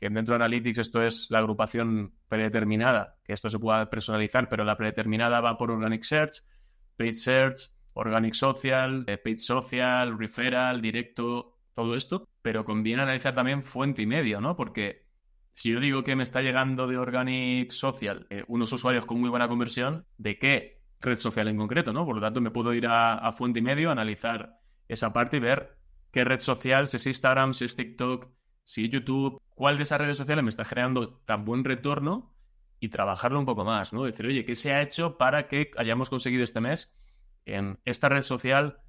que dentro de Analytics esto es la agrupación predeterminada, que esto se pueda personalizar, pero la predeterminada va por Organic Search, Page Search, Organic Social, eh, Page Social, Referral, Directo, todo esto, pero conviene analizar también fuente y medio, ¿no? Porque si yo digo que me está llegando de Organic Social eh, unos usuarios con muy buena conversión, ¿de qué red social en concreto, ¿no? Por lo tanto, me puedo ir a, fuente y medio, analizar esa parte y ver qué red social, si es Instagram, si es TikTok, si es YouTube, cuál de esas redes sociales me está generando tan buen retorno y trabajarlo un poco más, ¿no? Decir, oye, ¿qué se ha hecho para que hayamos conseguido este mes en esta red social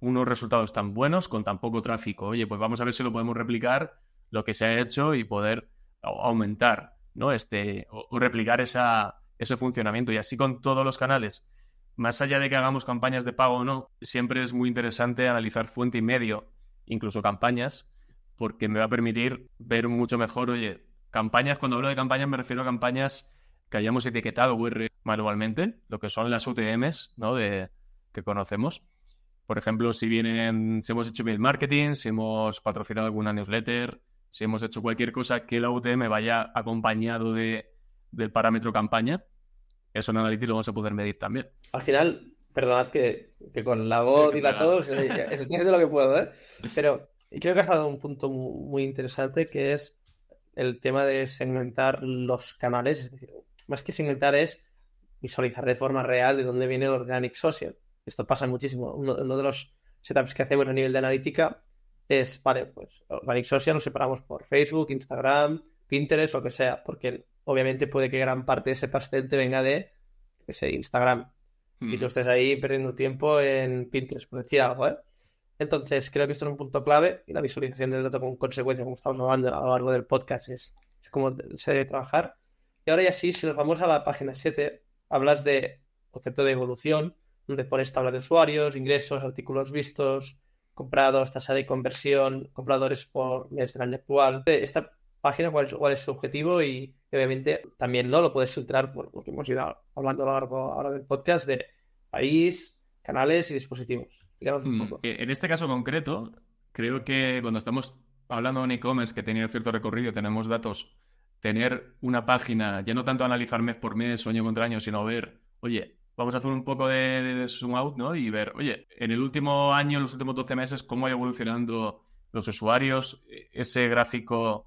unos resultados tan buenos con tan poco tráfico? Oye, pues vamos a ver si lo podemos replicar lo que se ha hecho y poder aumentar, ¿no? Este, o replicar esa, ese funcionamiento. Y así con todos los canales. Más allá de que hagamos campañas de pago o no, siempre es muy interesante analizar fuente y medio, incluso campañas, porque me va a permitir ver mucho mejor, oye, campañas, cuando hablo de campañas me refiero a campañas que hayamos etiquetado manualmente, lo que son las UTMs, De, que conocemos. Por ejemplo, si vienen, si hemos hecho mail marketing, si hemos patrocinado alguna newsletter, si hemos hecho cualquier cosa que la UTM vaya acompañado del parámetro campaña, eso en Analytics lo vamos a poder medir también. Al final, perdonad que, con la voz y la todo, eh, *laughs* de lo que puedo, ¿eh? Pero creo que has dado un punto muy interesante que es el tema de segmentar los canales. Es decir, más que segmentar es visualizar de forma real de dónde viene el Organic Social. Esto pasa muchísimo. Uno, de los setups que hacemos a nivel de analítica es, vale, pues Organic Social nos separamos por Facebook, Instagram, Pinterest, lo que sea, porque obviamente puede que gran parte de ese pastel venga de ese Instagram. Y tú estés ahí perdiendo tiempo en Pinterest, por decir algo, ¿eh? Entonces, creo que esto es un punto clave y la visualización del dato con consecuencia, como estamos hablando a lo largo del podcast, es, como se debe trabajar. Y ahora ya sí, si nos vamos a la página 7, hablas de concepto de evolución, donde pones tabla de usuarios, ingresos, artículos vistos, comprados, tasa de conversión, compradores por año este actual. Esta página, cuál es, su objetivo y obviamente también ¿no? lo puedes filtrar por lo que hemos ido hablando a lo largo ahora del podcast de país, canales y dispositivos. Hmm, eh, en este caso concreto, creo que cuando estamos hablando de un e-commerce que ha cierto recorrido, tenemos datos, tener una página, ya no tanto analizar mes por mes o año contra año, sino ver, oye, vamos a hacer un poco de, zoom out, ¿no? Y ver, oye, en el último año, en los últimos 12 meses, cómo ha evolucionando los usuarios, e-, ese gráfico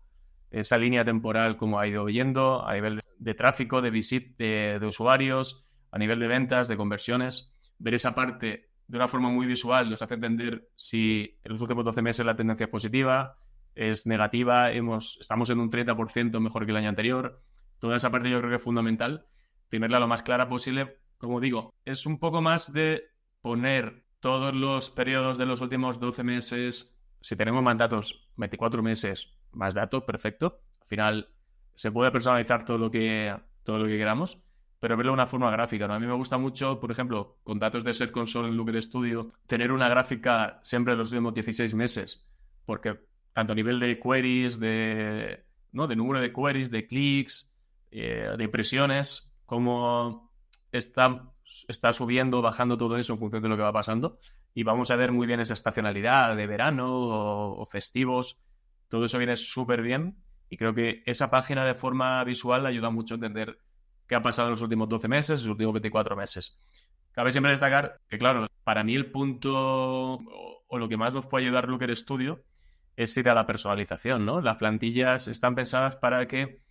esa línea temporal como ha ido yendo a nivel de tráfico, de visit de, usuarios, a nivel de ventas, de conversiones. Ver esa parte de una forma muy visual nos hace entender si en los últimos 12 meses la tendencia es positiva, es negativa, hemos, estamos en un 30% mejor que el año anterior. Toda esa parte yo creo que es fundamental, tenerla lo más clara posible. Como digo, es un poco más de poner todos los periodos de los últimos 12 meses, si tenemos mandatos 24 meses, más datos, perfecto. Al final se puede personalizar todo lo que, todo lo que queramos, pero verlo de una forma gráfica. ¿no? A mí me gusta mucho, por ejemplo, con datos de Search Console en Looker Studio, tener una gráfica siempre de los últimos 16 meses, porque tanto a nivel de queries, de, ¿no? de número de queries, de clics, eh, de impresiones, como está, está subiendo, bajando todo eso en función de lo que va pasando. Y vamos a ver muy bien esa estacionalidad de verano o festivos todo eso viene súper bien y creo que esa página de forma visual ayuda mucho a entender qué ha pasado en los últimos 12 meses, los últimos 24 meses. Cabe siempre destacar que, claro, para mí el punto o lo que más nos puede ayudar Looker Studio es ir a la personalización, ¿no? Las plantillas están pensadas para que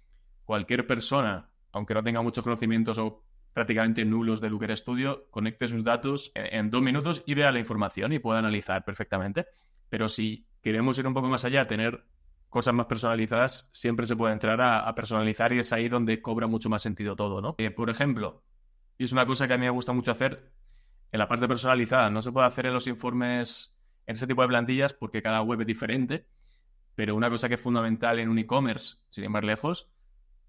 cualquier persona, aunque no tenga muchos conocimientos o prácticamente nulos de Looker Studio, conecte sus datos en dos minutos y vea la información y pueda analizar perfectamente. Pero si queremos ir un poco más allá, tener cosas más personalizadas, siempre se puede entrar a, personalizar y es ahí donde cobra mucho más sentido todo, ¿no? Eh, por ejemplo, y es una cosa que a mí me gusta mucho hacer en la parte personalizada, no se puede hacer en los informes, en ese tipo de plantillas, porque cada web es diferente, pero una cosa que es fundamental en un e-commerce, sin ir más lejos,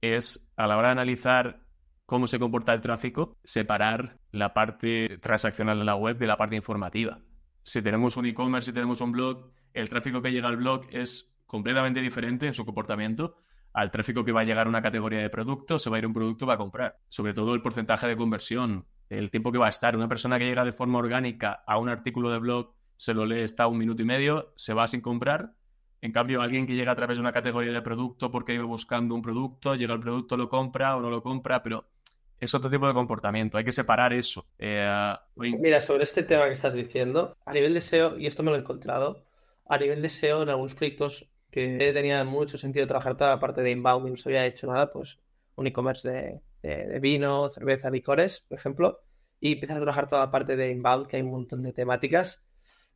es a la hora de analizar cómo se comporta el tráfico, separar la parte transaccional de la web de la parte informativa si tenemos un e-commerce, si tenemos un blog, el tráfico que llega al blog es completamente diferente en su comportamiento al tráfico que va a llegar a una categoría de producto, se va a ir un producto, va a comprar. Sobre todo el porcentaje de conversión, el tiempo que va a estar. Una persona que llega de forma orgánica a un artículo de blog, se lo lee, está un minuto y medio, se va sin comprar. En cambio, alguien que llega a través de una categoría de producto porque iba buscando un producto, llega al producto, lo compra o no lo compra, pero es otro tipo de comportamiento, hay que separar eso. Eh, Mira, sobre este tema que estás diciendo, a nivel de SEO, y esto me lo he encontrado, a nivel de SEO en algunos proyectos que tenía mucho sentido trabajar toda la parte de inbound y no se había hecho nada, pues un e-commerce de, de, vino, cerveza, licores, por ejemplo, y empiezas a trabajar toda la parte de inbound, que hay un montón de temáticas,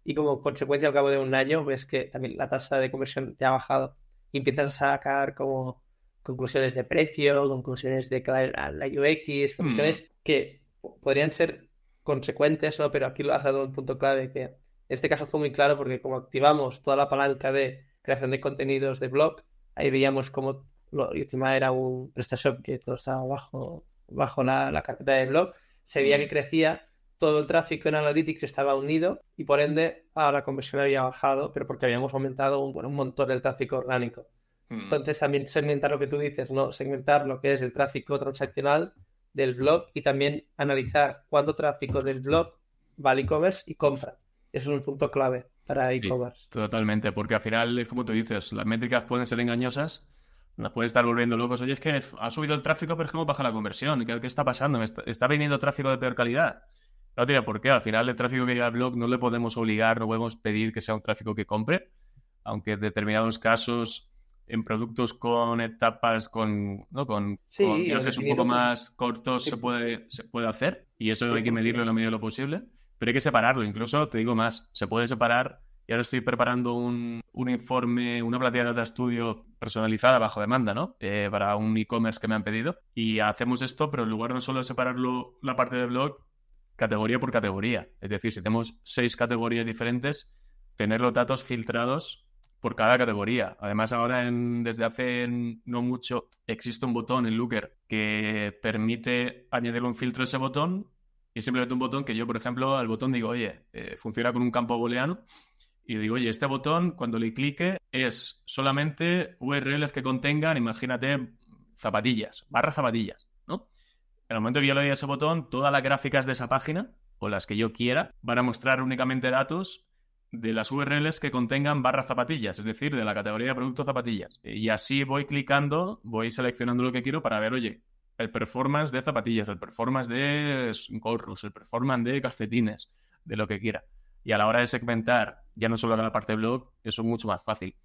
y como consecuencia al cabo de un año ves que también la tasa de conversión te ha bajado y empiezas a sacar como conclusiones de precio, conclusiones de la UX, conclusiones mm. que podrían ser consecuentes, pero aquí lo ha dado un punto clave que en este caso fue muy claro porque como activamos toda la palanca de creación de contenidos de blog, ahí veíamos cómo lo, último era un PrestaShop que todo estaba bajo, bajo la, carpeta de blog, se veía que mm. crecía, todo el tráfico en Analytics estaba unido y por ende ahora la conversión había bajado, pero porque habíamos aumentado un, buen un montón el tráfico orgánico. Mm. Entonces también segmentar lo que tú dices, ¿no? Segmentar lo que es el tráfico transaccional del blog y también analizar cuánto tráfico del blog va al e-commerce y compra. Eso es un punto clave para e-commerce. totalmente, porque al final como tú dices, las métricas pueden ser engañosas, las pueden estar volviendo locos. Oye, es que ha subido el tráfico, pero es que baja la conversión. ¿Qué, qué está pasando? está, viniendo tráfico de peor calidad? No tiene por qué. Al final, el tráfico que llega al blog no le podemos obligar, no podemos pedir que sea un tráfico que compre. Aunque en determinados casos en productos con etapas, con, ¿no? con, un poco más cortos se, puede, se puede hacer y eso hay que medirlo en lo medio de lo posible, pero hay que separarlo. Incluso, te digo más, se puede separar y ahora estoy preparando un, un informe, una plantilla de estudio personalizada bajo demanda, ¿no? Eh, para un e-commerce que me han pedido. Y hacemos esto, pero en lugar no solo separarlo la parte de blog, categoría por categoría. Es decir, si tenemos seis categorías diferentes, tener los datos filtrados por cada categoría. Además, ahora en, desde hace no mucho existe un botón en Looker que permite añadirle un filtro a ese botón y simplemente un botón que yo, por ejemplo, al botón digo, oye, eh, funciona con un campo booleano y digo, oye, este botón cuando le clique es solamente URLs que contengan, imagínate, zapatillas, barra zapatillas, ¿no? En el momento que yo le doy a ese botón, todas las gráficas de esa página o las que yo quiera van a mostrar únicamente datos de las URLs que contengan barra zapatillas, es decir, de la categoría de producto zapatillas. Y así voy clicando, voy seleccionando lo que quiero para ver, oye, el performance de zapatillas, el performance de gorros, el performance de calcetines, de lo que quiera. Y a la hora de segmentar, ya no solo la parte de blog, eso es mucho más fácil.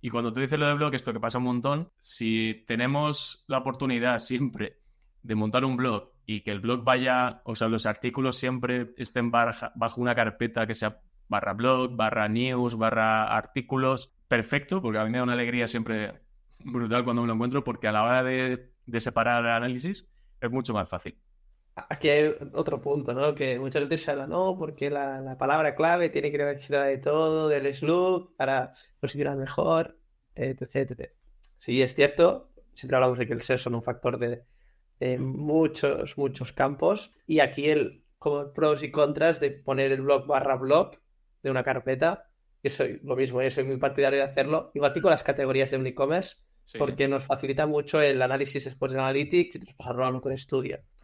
Y cuando tú dices lo de blog, esto que pasa un montón, si tenemos la oportunidad siempre de montar un blog y que el blog vaya, o sea, los artículos siempre estén bajo una carpeta que sea barra blog, barra news, barra artículos. Perfecto, porque a mí me da una alegría siempre brutal cuando me lo encuentro, porque a la hora de, separar el análisis es mucho más fácil. Aquí hay otro punto, ¿no? Que muchas veces se habla, no, porque la, palabra clave tiene que ver de todo, del slug, para posicionar mejor, etc, etc. Sí, es cierto, siempre hablamos de que el ser son un factor de, muchos, muchos campos. Y aquí el como pros y contras de poner el blog barra blog de una carpeta, que soy lo mismo, yo ¿eh? soy muy partidario de hacerlo, igual que con las categorías de un e-commerce, porque nos facilita mucho el análisis después de Analytics y traspasarlo a lo que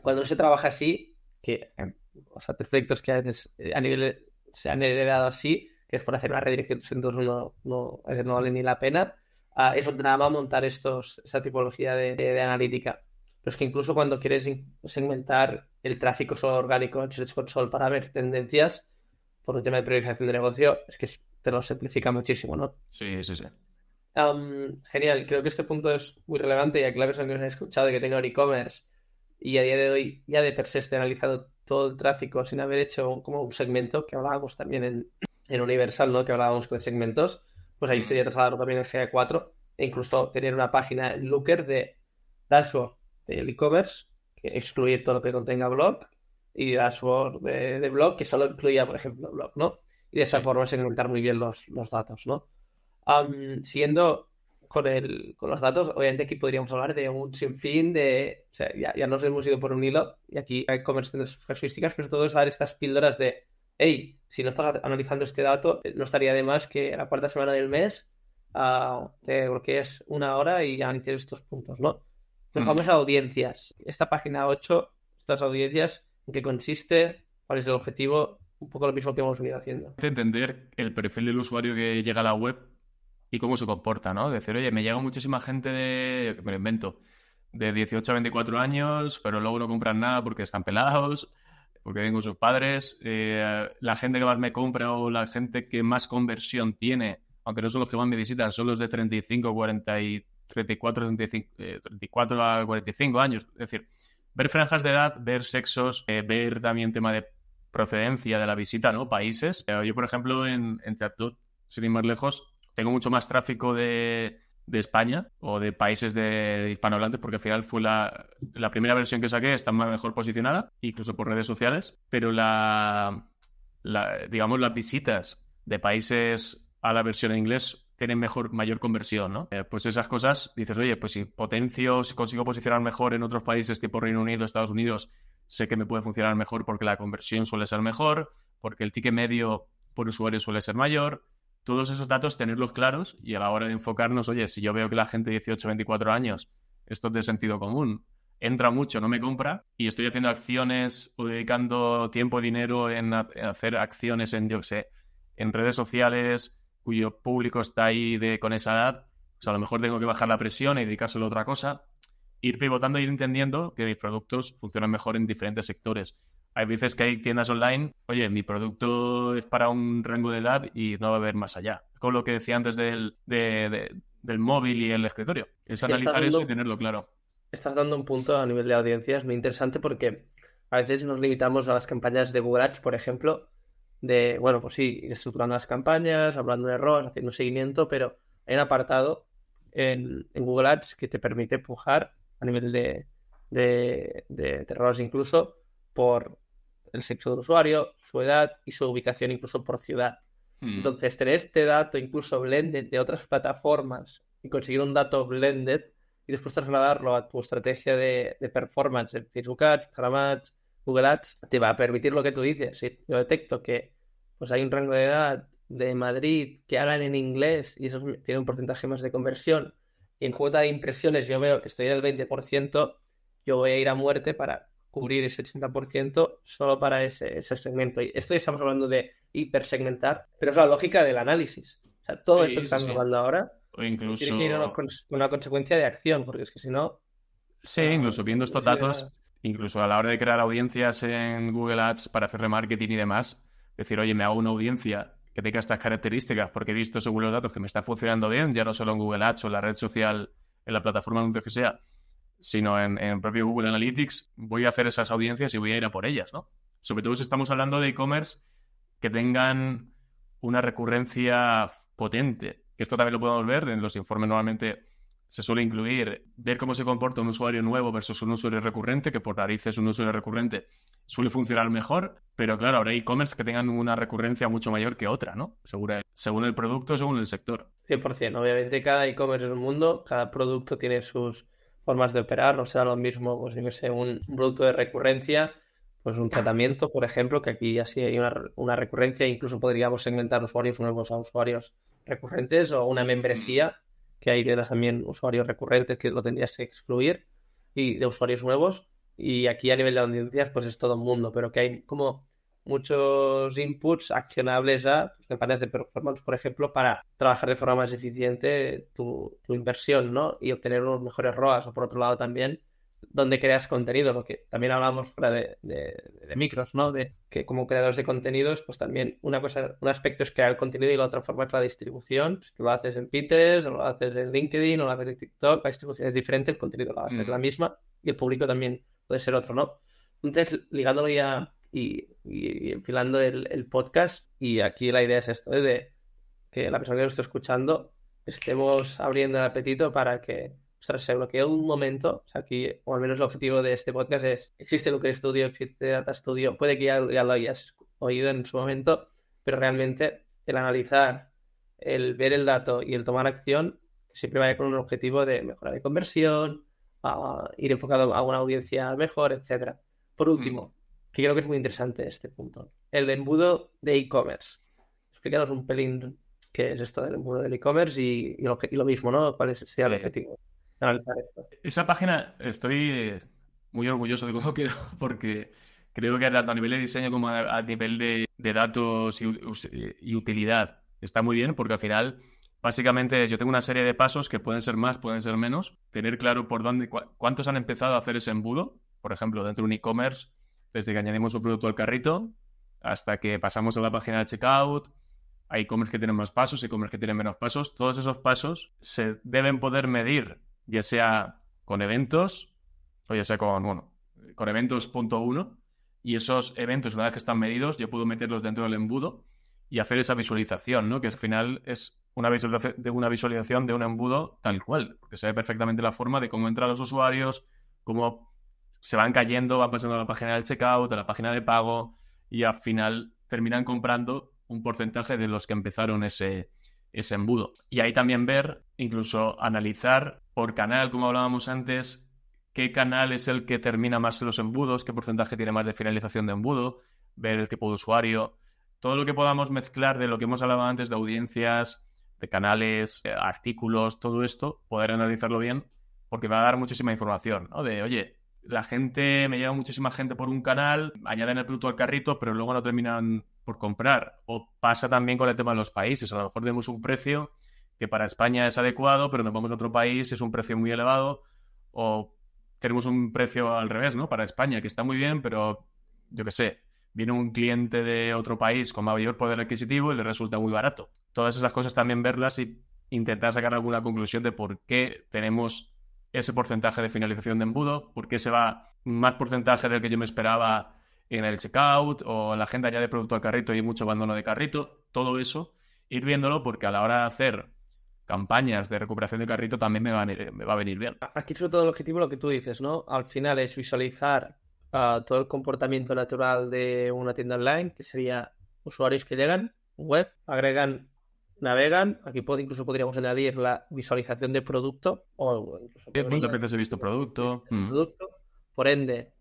Cuando se trabaja así, que los eh, artefactos que eh, a nivel, se han heredado así, que es por hacer una redirección, pues, entonces no, no, no vale ni la pena, ah, es donde nada montar estos, esa tipología de, analítica pero es que incluso cuando quieres segmentar el tráfico solo orgánico en Search Console para ver tendencias, por un tema de priorización de negocio, es que te lo simplifica muchísimo, ¿no? Sí, sí, sí. genial, creo que este punto es muy relevante y a que la persona que nos ha escuchado de que tenga el e-commerce y a día de hoy ya de per se esté analizado todo el tráfico sin haber hecho como un segmento, que hablábamos también en, Universal, ¿no? Que hablábamos con segmentos, pues ahí sería trasladado también en GA4 e incluso tener una página Looker de dashboard del e-commerce, que excluir todo lo que contenga blog y dashboard de, blog que solo incluía, por ejemplo, blog, ¿no? Y de esa forma se segmentar muy bien los, los datos, ¿no? siendo siguiendo con, el, con los datos, obviamente aquí podríamos hablar de un sinfín de... ya, ya nos hemos ido por un hilo y aquí hay conversaciones casuísticas, pero todo es dar estas píldoras de, hey, si no estás analizando este dato, no estaría de más que la cuarta semana del mes uh, te bloquees una hora y ya analices estos puntos, ¿no? nos mm. vamos a audiencias. Esta página 8, estas audiencias en qué consiste, cuál es el objetivo, un poco lo mismo que hemos venido haciendo. Entender el perfil del usuario que llega a la web y cómo se comporta, ¿no? Decir, oye, me llega muchísima gente de, me lo invento, de 18 a 24 años, pero luego no compran nada porque están pelados, porque vengo con sus padres. Eh, la gente que más me compra o la gente que más conversión tiene, aunque no son los que más me visitan, son los de 35, 40 34, 35, 34 a 45 años. Es decir, ver franjas de edad, ver sexos, eh, ver también tema de procedencia de la visita, ¿no? Países. Eh, yo, por ejemplo, en, en sin ir más lejos, tengo mucho más tráfico de, España o de países de hispanohablantes, porque al final fue la, primera versión que saqué, está mejor posicionada, incluso por redes sociales, pero la digamos, las visitas de países a la versión en inglés tienen mejor, mayor conversión, ¿no? Eh, pues esas cosas dices, oye, pues si potencio, si consigo posicionar mejor en otros países tipo Reino Unido, Estados Unidos, sé que me puede funcionar mejor porque la conversión suele ser mejor, porque el ticket medio por usuario suele ser mayor. Todos esos datos tenerlos claros y a la hora de enfocarnos, oye, si yo veo que la gente de 18, 24 años, esto es de sentido común, entra mucho, no me compra, y estoy haciendo acciones o dedicando tiempo, dinero en, hacer acciones en, yo sé, en redes sociales, cuyo público está ahí de, con esa edad, pues a lo mejor tengo que bajar la presión y dedicárselo a otra cosa, ir pivotando y ir entendiendo que mis productos funcionan mejor en diferentes sectores. Hay veces que hay tiendas online, oye, mi producto es para un rango de edad y no va a haber más allá. Con lo que decía antes del, móvil y el escritorio. Es analizar eso y tenerlo claro. Estás dando un punto a nivel de audiencias muy interesante porque a veces nos limitamos a las campañas de Google Ads, por ejemplo, de, bueno, pues sí, estructurando las campañas, hablando de errores, haciendo seguimiento, pero hay un apartado en, Google Ads que te permite pujar a nivel de, de, de, errores incluso por el sexo del usuario, su edad y su ubicación incluso por ciudad. Hmm. Entonces, tener este dato incluso blended de otras plataformas y conseguir un dato blended y después trasladarlo a tu estrategia de, de performance, de Facebook Ads, Instagram Google Ads te va a permitir lo que tú dices. Si yo detecto que pues hay un rango de edad de Madrid que hablan en inglés y eso tiene un porcentaje más de conversión, y en cuota de impresiones yo veo que estoy del 20%, yo voy a ir a muerte para cubrir ese 80% solo para ese, segmento. Y esto ya estamos hablando de hipersegmentar, pero es la lógica del análisis. O sea, todo esto que estamos hablando ahora incluso... tiene una consecuencia de acción, porque es que si no... Sí, incluso viendo estos eh, datos, incluso a la hora de crear audiencias en Google Ads para hacer remarketing y demás, decir, oye, me hago una audiencia que tenga estas características porque he visto según los datos que me está funcionando bien, ya no solo en Google Ads o en la red social, en la plataforma de anuncios que sea, sino en, en propio Google Analytics, voy a hacer esas audiencias y voy a ir a por ellas, ¿no? Sobre todo si estamos hablando de e-commerce que tengan una recurrencia potente, que esto también lo podemos ver en los informes normalmente se suele incluir ver cómo se comporta un usuario nuevo versus un usuario recurrente, que por narices un usuario recurrente suele funcionar mejor, pero claro, habrá e-commerce que tengan una recurrencia mucho mayor que otra, ¿no? Segura, según el producto, según el sector. 100%, obviamente cada e-commerce es un mundo, cada producto tiene sus formas de operar, no será lo mismo, pues sé, un producto de recurrencia, pues un tratamiento, por ejemplo, que aquí ya sí hay una, recurrencia, incluso podríamos segmentar usuarios nuevos a usuarios recurrentes o una membresía que hay también usuarios recurrentes que lo tendrías que excluir y de usuarios nuevos. Y aquí a nivel de audiencias, pues es todo el mundo, pero que hay como muchos inputs accionables a campañas pues, de performance, por ejemplo, para trabajar de forma más eficiente tu, inversión, ¿no? Y obtener unos mejores ROAS. O por otro lado también, donde creas contenido, porque también hablábamos de, de, de, micros, ¿no? De que como creadores de contenidos, pues también una cosa, un aspecto es crear el contenido y la otra forma es la distribución. si lo haces en Pinterest, o lo haces en LinkedIn, o lo haces en TikTok, la distribución es diferente, el contenido va a ser mm. la misma y el público también puede ser otro, ¿no? Entonces, ligándolo ya y, enfilando el, podcast, y aquí la idea es esto, ¿eh? de que la persona que nos está escuchando estemos abriendo el apetito para que ostras, sea, que un momento, o sea, aquí, o al menos el objetivo de este podcast es, existe lo Studio? existe Data Studio, puede que ya, lo hayas oído en su momento, pero realmente el analizar, el ver el dato y el tomar acción, siempre va con un objetivo de mejora de conversión, a ir enfocado a una audiencia mejor, etcétera. Por mm. último, que creo que es muy interesante este punto, el embudo de e-commerce. Explícanos un pelín qué es esto del embudo del e-commerce y, lo mismo, ¿no? ¿Cuál es el objetivo? Esa página estoy eh, muy orgulloso de cómo *laughs* quedó porque creo que tanto a nivel de diseño como a, nivel de, datos y, utilidad está muy bien porque al final básicamente yo tengo una serie de pasos que pueden ser más, pueden ser menos, tener claro por dónde, cuántos han empezado a hacer ese embudo, por ejemplo, dentro de un e-commerce, desde que añadimos un producto al carrito hasta que pasamos a la página de checkout, hay e-commerce que tienen más pasos, e-commerce que tienen menos pasos, todos esos pasos se deben poder medir ya sea con eventos o ya sea con, bueno, con eventos punto uno. Y esos eventos, una vez que están medidos, yo puedo meterlos dentro del embudo y hacer esa visualización, ¿no? Que al final es una, visualización de, una visualización de un embudo tal cual, porque se ve perfectamente la forma de cómo entran los usuarios, cómo se van cayendo, van pasando a la página del checkout, a la página de pago y al final terminan comprando un porcentaje de los que empezaron ese, ese embudo. Y ahí también ver, incluso analizar por canal, como hablábamos antes, qué canal es el que termina más los embudos, qué porcentaje tiene más de finalización de embudo, ver el tipo de usuario, todo lo que podamos mezclar de lo que hemos hablado antes de audiencias, de canales, eh, artículos, todo esto, poder analizarlo bien, porque va a dar muchísima información, ¿no? De, oye, la gente, me lleva muchísima gente por un canal, añaden el producto al carrito, pero luego no terminan por comprar. O pasa también con el tema de los países, a lo mejor tenemos un precio que para España es adecuado, pero nos vamos a otro país, es un precio muy elevado, o tenemos un precio al revés, ¿no? Para España, que está muy bien, pero yo qué sé, viene un cliente de otro país con mayor poder adquisitivo y le resulta muy barato. Todas esas cosas también verlas y intentar sacar alguna conclusión de por qué tenemos ese porcentaje de finalización de embudo, por qué se va más porcentaje del que yo me esperaba en el checkout o la agenda ya de producto al carrito y mucho abandono de carrito, todo eso, ir viéndolo porque a la hora de hacer campañas de recuperación de carrito también me va a, venir bien. Aquí sobre todo el objetivo lo que tú dices, ¿no? Al final es visualizar ah, todo el comportamiento natural de una tienda online, que sería usuarios que llegan, web, agregan, navegan, aquí incluso podríamos añadir la visualización de producto o incluso... ¿Cuántas veces he visto producto? Mm. Por ende,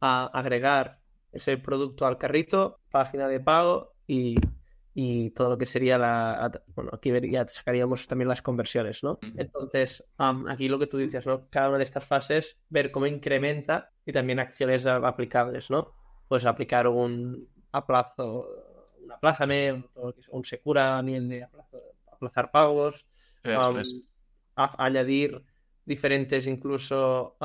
agregar ese producto al carrito, página de pago y y todo lo que sería la... Bueno, aquí ya sacaríamos también las conversiones, ¿no? Entonces, aquí lo que tú dices, ¿no? Cada una de estas fases, ver cómo incrementa y también acciones aplicables, ¿no? Pues aplicar un aplazo, un aplázame, un secura a nivel de aplazar pagos, añadir diferentes incluso...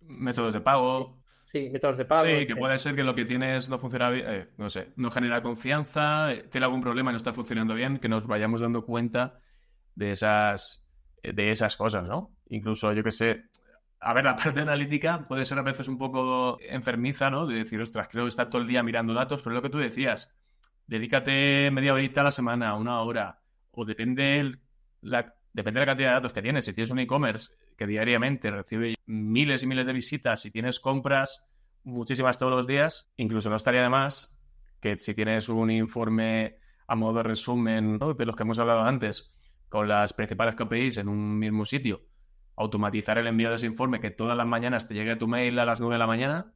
métodos de pago sí, de pago. Sí, que puede ser que lo que tienes no funciona bien, eh, no sé, no genera confianza, eh, tiene algún problema y no está funcionando bien, que nos vayamos dando cuenta de esas, eh, de esas cosas, ¿no? Incluso, yo que sé, a ver, la parte analítica puede ser a veces un poco enfermiza, ¿no? De decir, ostras, creo que todo el día mirando datos, pero lo que tú decías, dedícate media horita a la semana, una hora, o depende el, la, depende de la cantidad de datos que tienes. Si tienes un e-commerce que diariamente recibe miles y miles de visitas, si tienes compras muchísimas todos los días, incluso no estaría de más que si tienes un informe a modo de resumen de los que hemos hablado antes, con las principales KPIs en un mismo sitio, automatizar el envío de ese informe que todas las mañanas te llegue a tu mail a las 9 de la mañana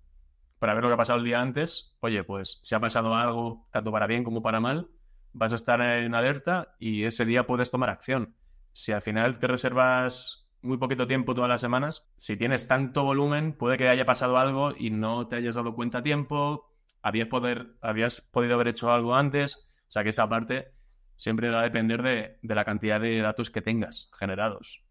para ver lo que ha pasado el día antes, oye, pues si ha pasado algo, tanto para bien como para mal, vas a estar en alerta y ese día puedes tomar acción si al final te reservas muy poquito tiempo todas las semanas, si tienes tanto volumen, puede que haya pasado algo y no te hayas dado cuenta a tiempo, habías, poder, habías podido haber hecho algo antes, o sea que esa parte siempre va a depender de, la cantidad de datos que tengas generados.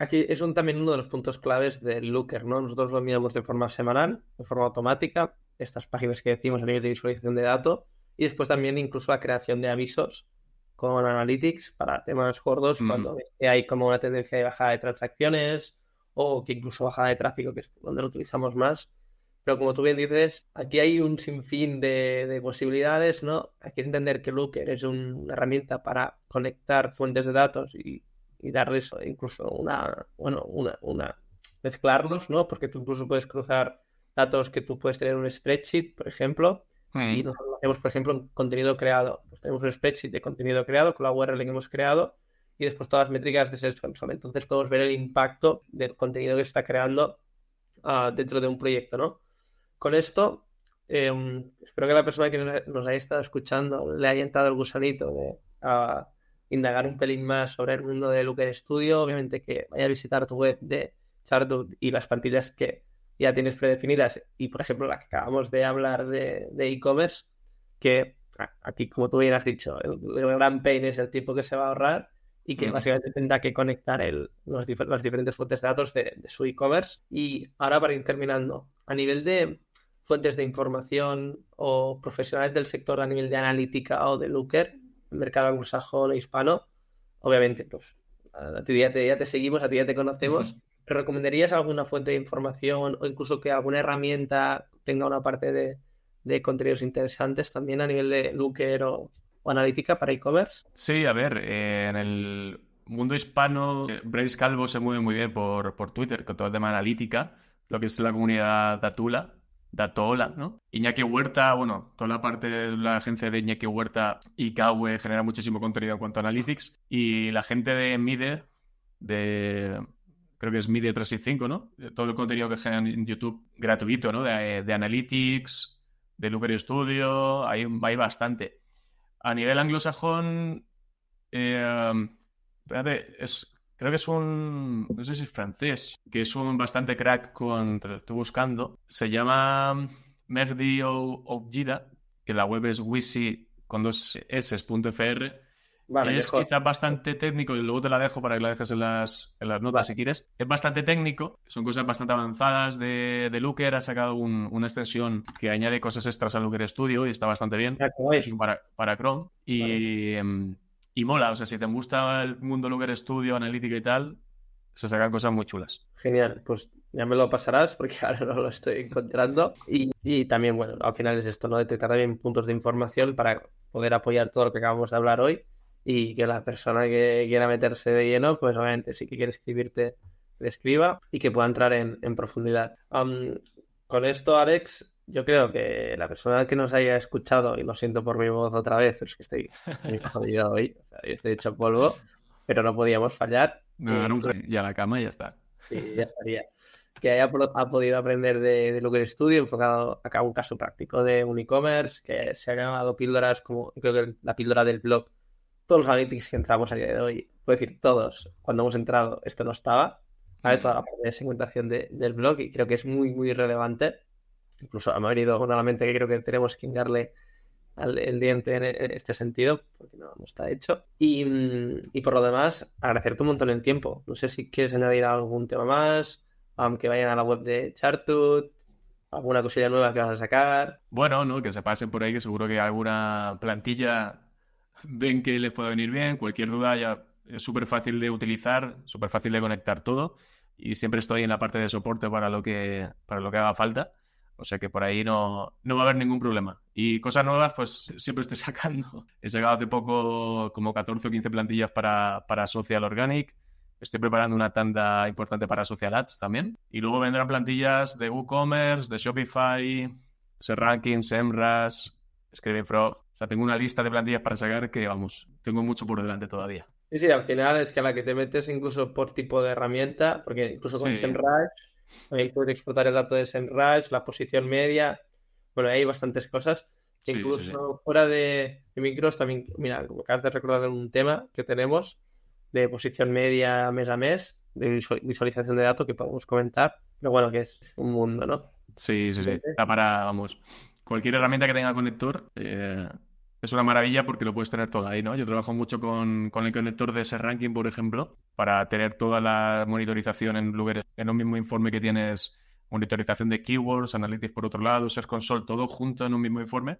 Aquí es un, también uno de los puntos claves del Looker, ¿no? Nosotros lo miramos de forma semanal, de forma automática, estas páginas que decimos a nivel de visualización de datos, y después también incluso la creación de avisos con Analytics para temas gordos mm. cuando hay como una tendencia de bajada de transacciones o que incluso bajada de tráfico, que es donde lo utilizamos más. Pero como tú bien dices, aquí hay un sinfín de, posibilidades, ¿no? Hay que entender que Looker es una herramienta para conectar fuentes de datos y, y darles incluso una, bueno, una, una, mezclarlos, ¿no? Porque tú incluso puedes cruzar datos que tú puedes tener en un spreadsheet, por ejemplo, Mm. tenemos por ejemplo, un contenido creado. Pues tenemos un spreadsheet de contenido creado con la URL que hemos creado y después todas las métricas de Salesforce. Entonces podemos ver el impacto del contenido que se está creando ah, dentro de un proyecto, ¿no? Con esto, em, espero que la persona que nos, haya estado escuchando le haya entrado el gusanito de ah, indagar un pelín más sobre el mundo de Looker Studio. Obviamente que vaya a visitar tu web de Chartwood y las plantillas que ya tienes predefinidas. Y por ejemplo, la que acabamos de hablar de e-commerce, que aquí, como tú bien has dicho, el, gran pain es el tiempo que se va a ahorrar y que mm. básicamente tendrá que conectar el, las diferentes fuentes de datos de, su e-commerce. Y ahora, para ir terminando, a nivel de fuentes de información o profesionales del sector a nivel de analítica o de looker, el mercado anglosajón o e hispano, obviamente, pues a ti ya te, seguimos, a ti ya te conocemos. ¿recomendarías alguna fuente de información o incluso que alguna herramienta tenga una parte de, contenidos interesantes también a nivel de Looker o, analítica para e-commerce? Sí, a ver, eh, en el mundo hispano, eh, Brace Calvo se mueve muy bien por, Twitter con todo el tema analítica, lo que es la comunidad Datula, Datola, ¿no? Iñaki Huerta, bueno, toda la parte de la agencia de Iñaki Huerta y Kawe genera muchísimo contenido en cuanto a analytics. Y la gente de Mide, de creo que es Media 365, ¿no? Todo el contenido que generan en YouTube gratuito, ¿no? De, Analytics, de Looker Studio, hay, hay bastante. A nivel anglosajón, em, espérate, es, creo que es un, no sé si es francés, que es un bastante crack con, estoy buscando, se llama Mehdi Oujida, que la web es wisi con dos s.fr es quizás bastante técnico, y luego te la dejo para que la dejes en las, en las notas si quieres. Es bastante técnico, son cosas bastante avanzadas de, de Looker. Ha sacado un, una extensión que añade cosas extras a Looker Studio y está bastante bien. Ah, para, para Chrome. Y, em, y mola, o sea, si te gusta el mundo Looker Studio, analítico y tal, se sacan cosas muy chulas. Genial, pues ya me lo pasarás porque *laughs* ahora no lo estoy encontrando. Y, también, bueno, al final es esto, ¿no? Detectar también puntos de información para poder apoyar todo lo que acabamos de hablar hoy y que la persona que quiera meterse de lleno, pues obviamente sí que quiere escribirte, le escriba y que pueda entrar en, profundidad. con esto, Alex, yo creo que la persona que nos haya escuchado, y lo siento por mi voz otra vez, es que estoy muy *laughs* jodido hoy, estoy hecho polvo, pero no podíamos fallar. No, y a la cama y ya está. Que haya ha podido aprender de, de que estudio, enfocado a cabo un caso práctico de un e-commerce, que se ha ganado píldoras como creo que la píldora del blog todos los analytics que entramos a día de hoy, puedo decir todos, cuando hemos entrado esto no estaba, a toda la parte de segmentación del blog y creo que es muy, muy relevante. Incluso me ha venido a la mente que creo que tenemos que engarle al, el diente en, este sentido, porque no, está hecho. Y, y, por lo demás, agradecerte un montón el tiempo. No sé si quieres añadir algún tema más, aunque vayan a la web de Chartut, alguna cosilla nueva que vas a sacar. Bueno, no, que se pasen por ahí, que seguro que hay alguna plantilla ven que les puede venir bien, cualquier duda ya es súper fácil de utilizar, súper fácil de conectar todo y siempre estoy en la parte de soporte para lo que, para lo que haga falta. O sea que por ahí no, no va a haber ningún problema. Y cosas nuevas, pues siempre estoy *laughs* sacando. He sacado hace poco como 14 o 15 plantillas para, para Social Organic. Estoy preparando una tanda importante para Social Ads también. Y luego vendrán plantillas de WooCommerce, de Shopify, rankings, emras Escribe Frog. O sea, tengo una lista de plantillas para sacar que, vamos, tengo mucho por delante todavía. Sí, sí, al final es que a la que te metes incluso por tipo de herramienta, porque incluso con sí. SEMrush, ahí puedes exportar el dato de SEMrush, la posición media, bueno, hay bastantes cosas. Que incluso fuera de, micros también, mira, acabas de recordar un tema que tenemos de posición media mes a mes, de visualización de datos que podemos comentar, pero bueno, que es un mundo, ¿no? Sí, sí, sí. Está para, vamos, cualquier herramienta que tenga conector eh, es una maravilla porque lo puedes tener todo ahí, ¿no? Yo trabajo mucho con, el conector de ese ranking, por ejemplo, para tener toda la monitorización en lugares, en un mismo informe que tienes monitorización de keywords, analytics por otro lado, Search Console, todo junto en un mismo informe.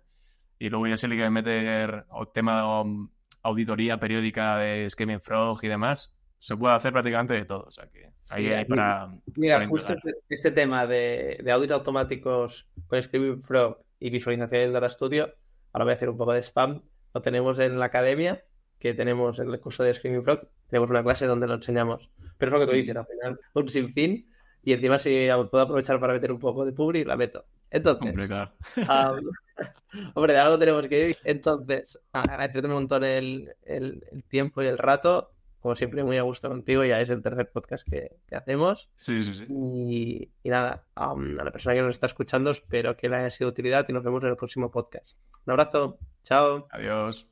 Y luego ya se le quiere meter o tema um, auditoría periódica de Screaming Frog y demás. Se puede hacer prácticamente de todo. O sea que ahí mira, para. Mira, justo este, tema de, de audios automáticos con Screaming Frog y visualización de Data estudio. Ahora voy a hacer un poco de spam. Lo tenemos en la academia, que tenemos en el curso de Screaming Frog, tenemos una clase donde lo enseñamos. Pero es lo que tú dices, al final, un sinfín. Y encima, si puedo aprovechar para meter un poco de y la meto. Entonces. Hombre, *laughs* hombre, de algo tenemos que ir. Entonces, agradecerte un montón el, el tiempo y el rato como siempre, muy a gusto contigo. Ya es el tercer podcast que, hacemos. Sí, sí, sí. Y, nada, a la persona que nos está escuchando, espero que le haya sido utilidad y nos vemos en el próximo podcast. Un abrazo. Chao. Adiós.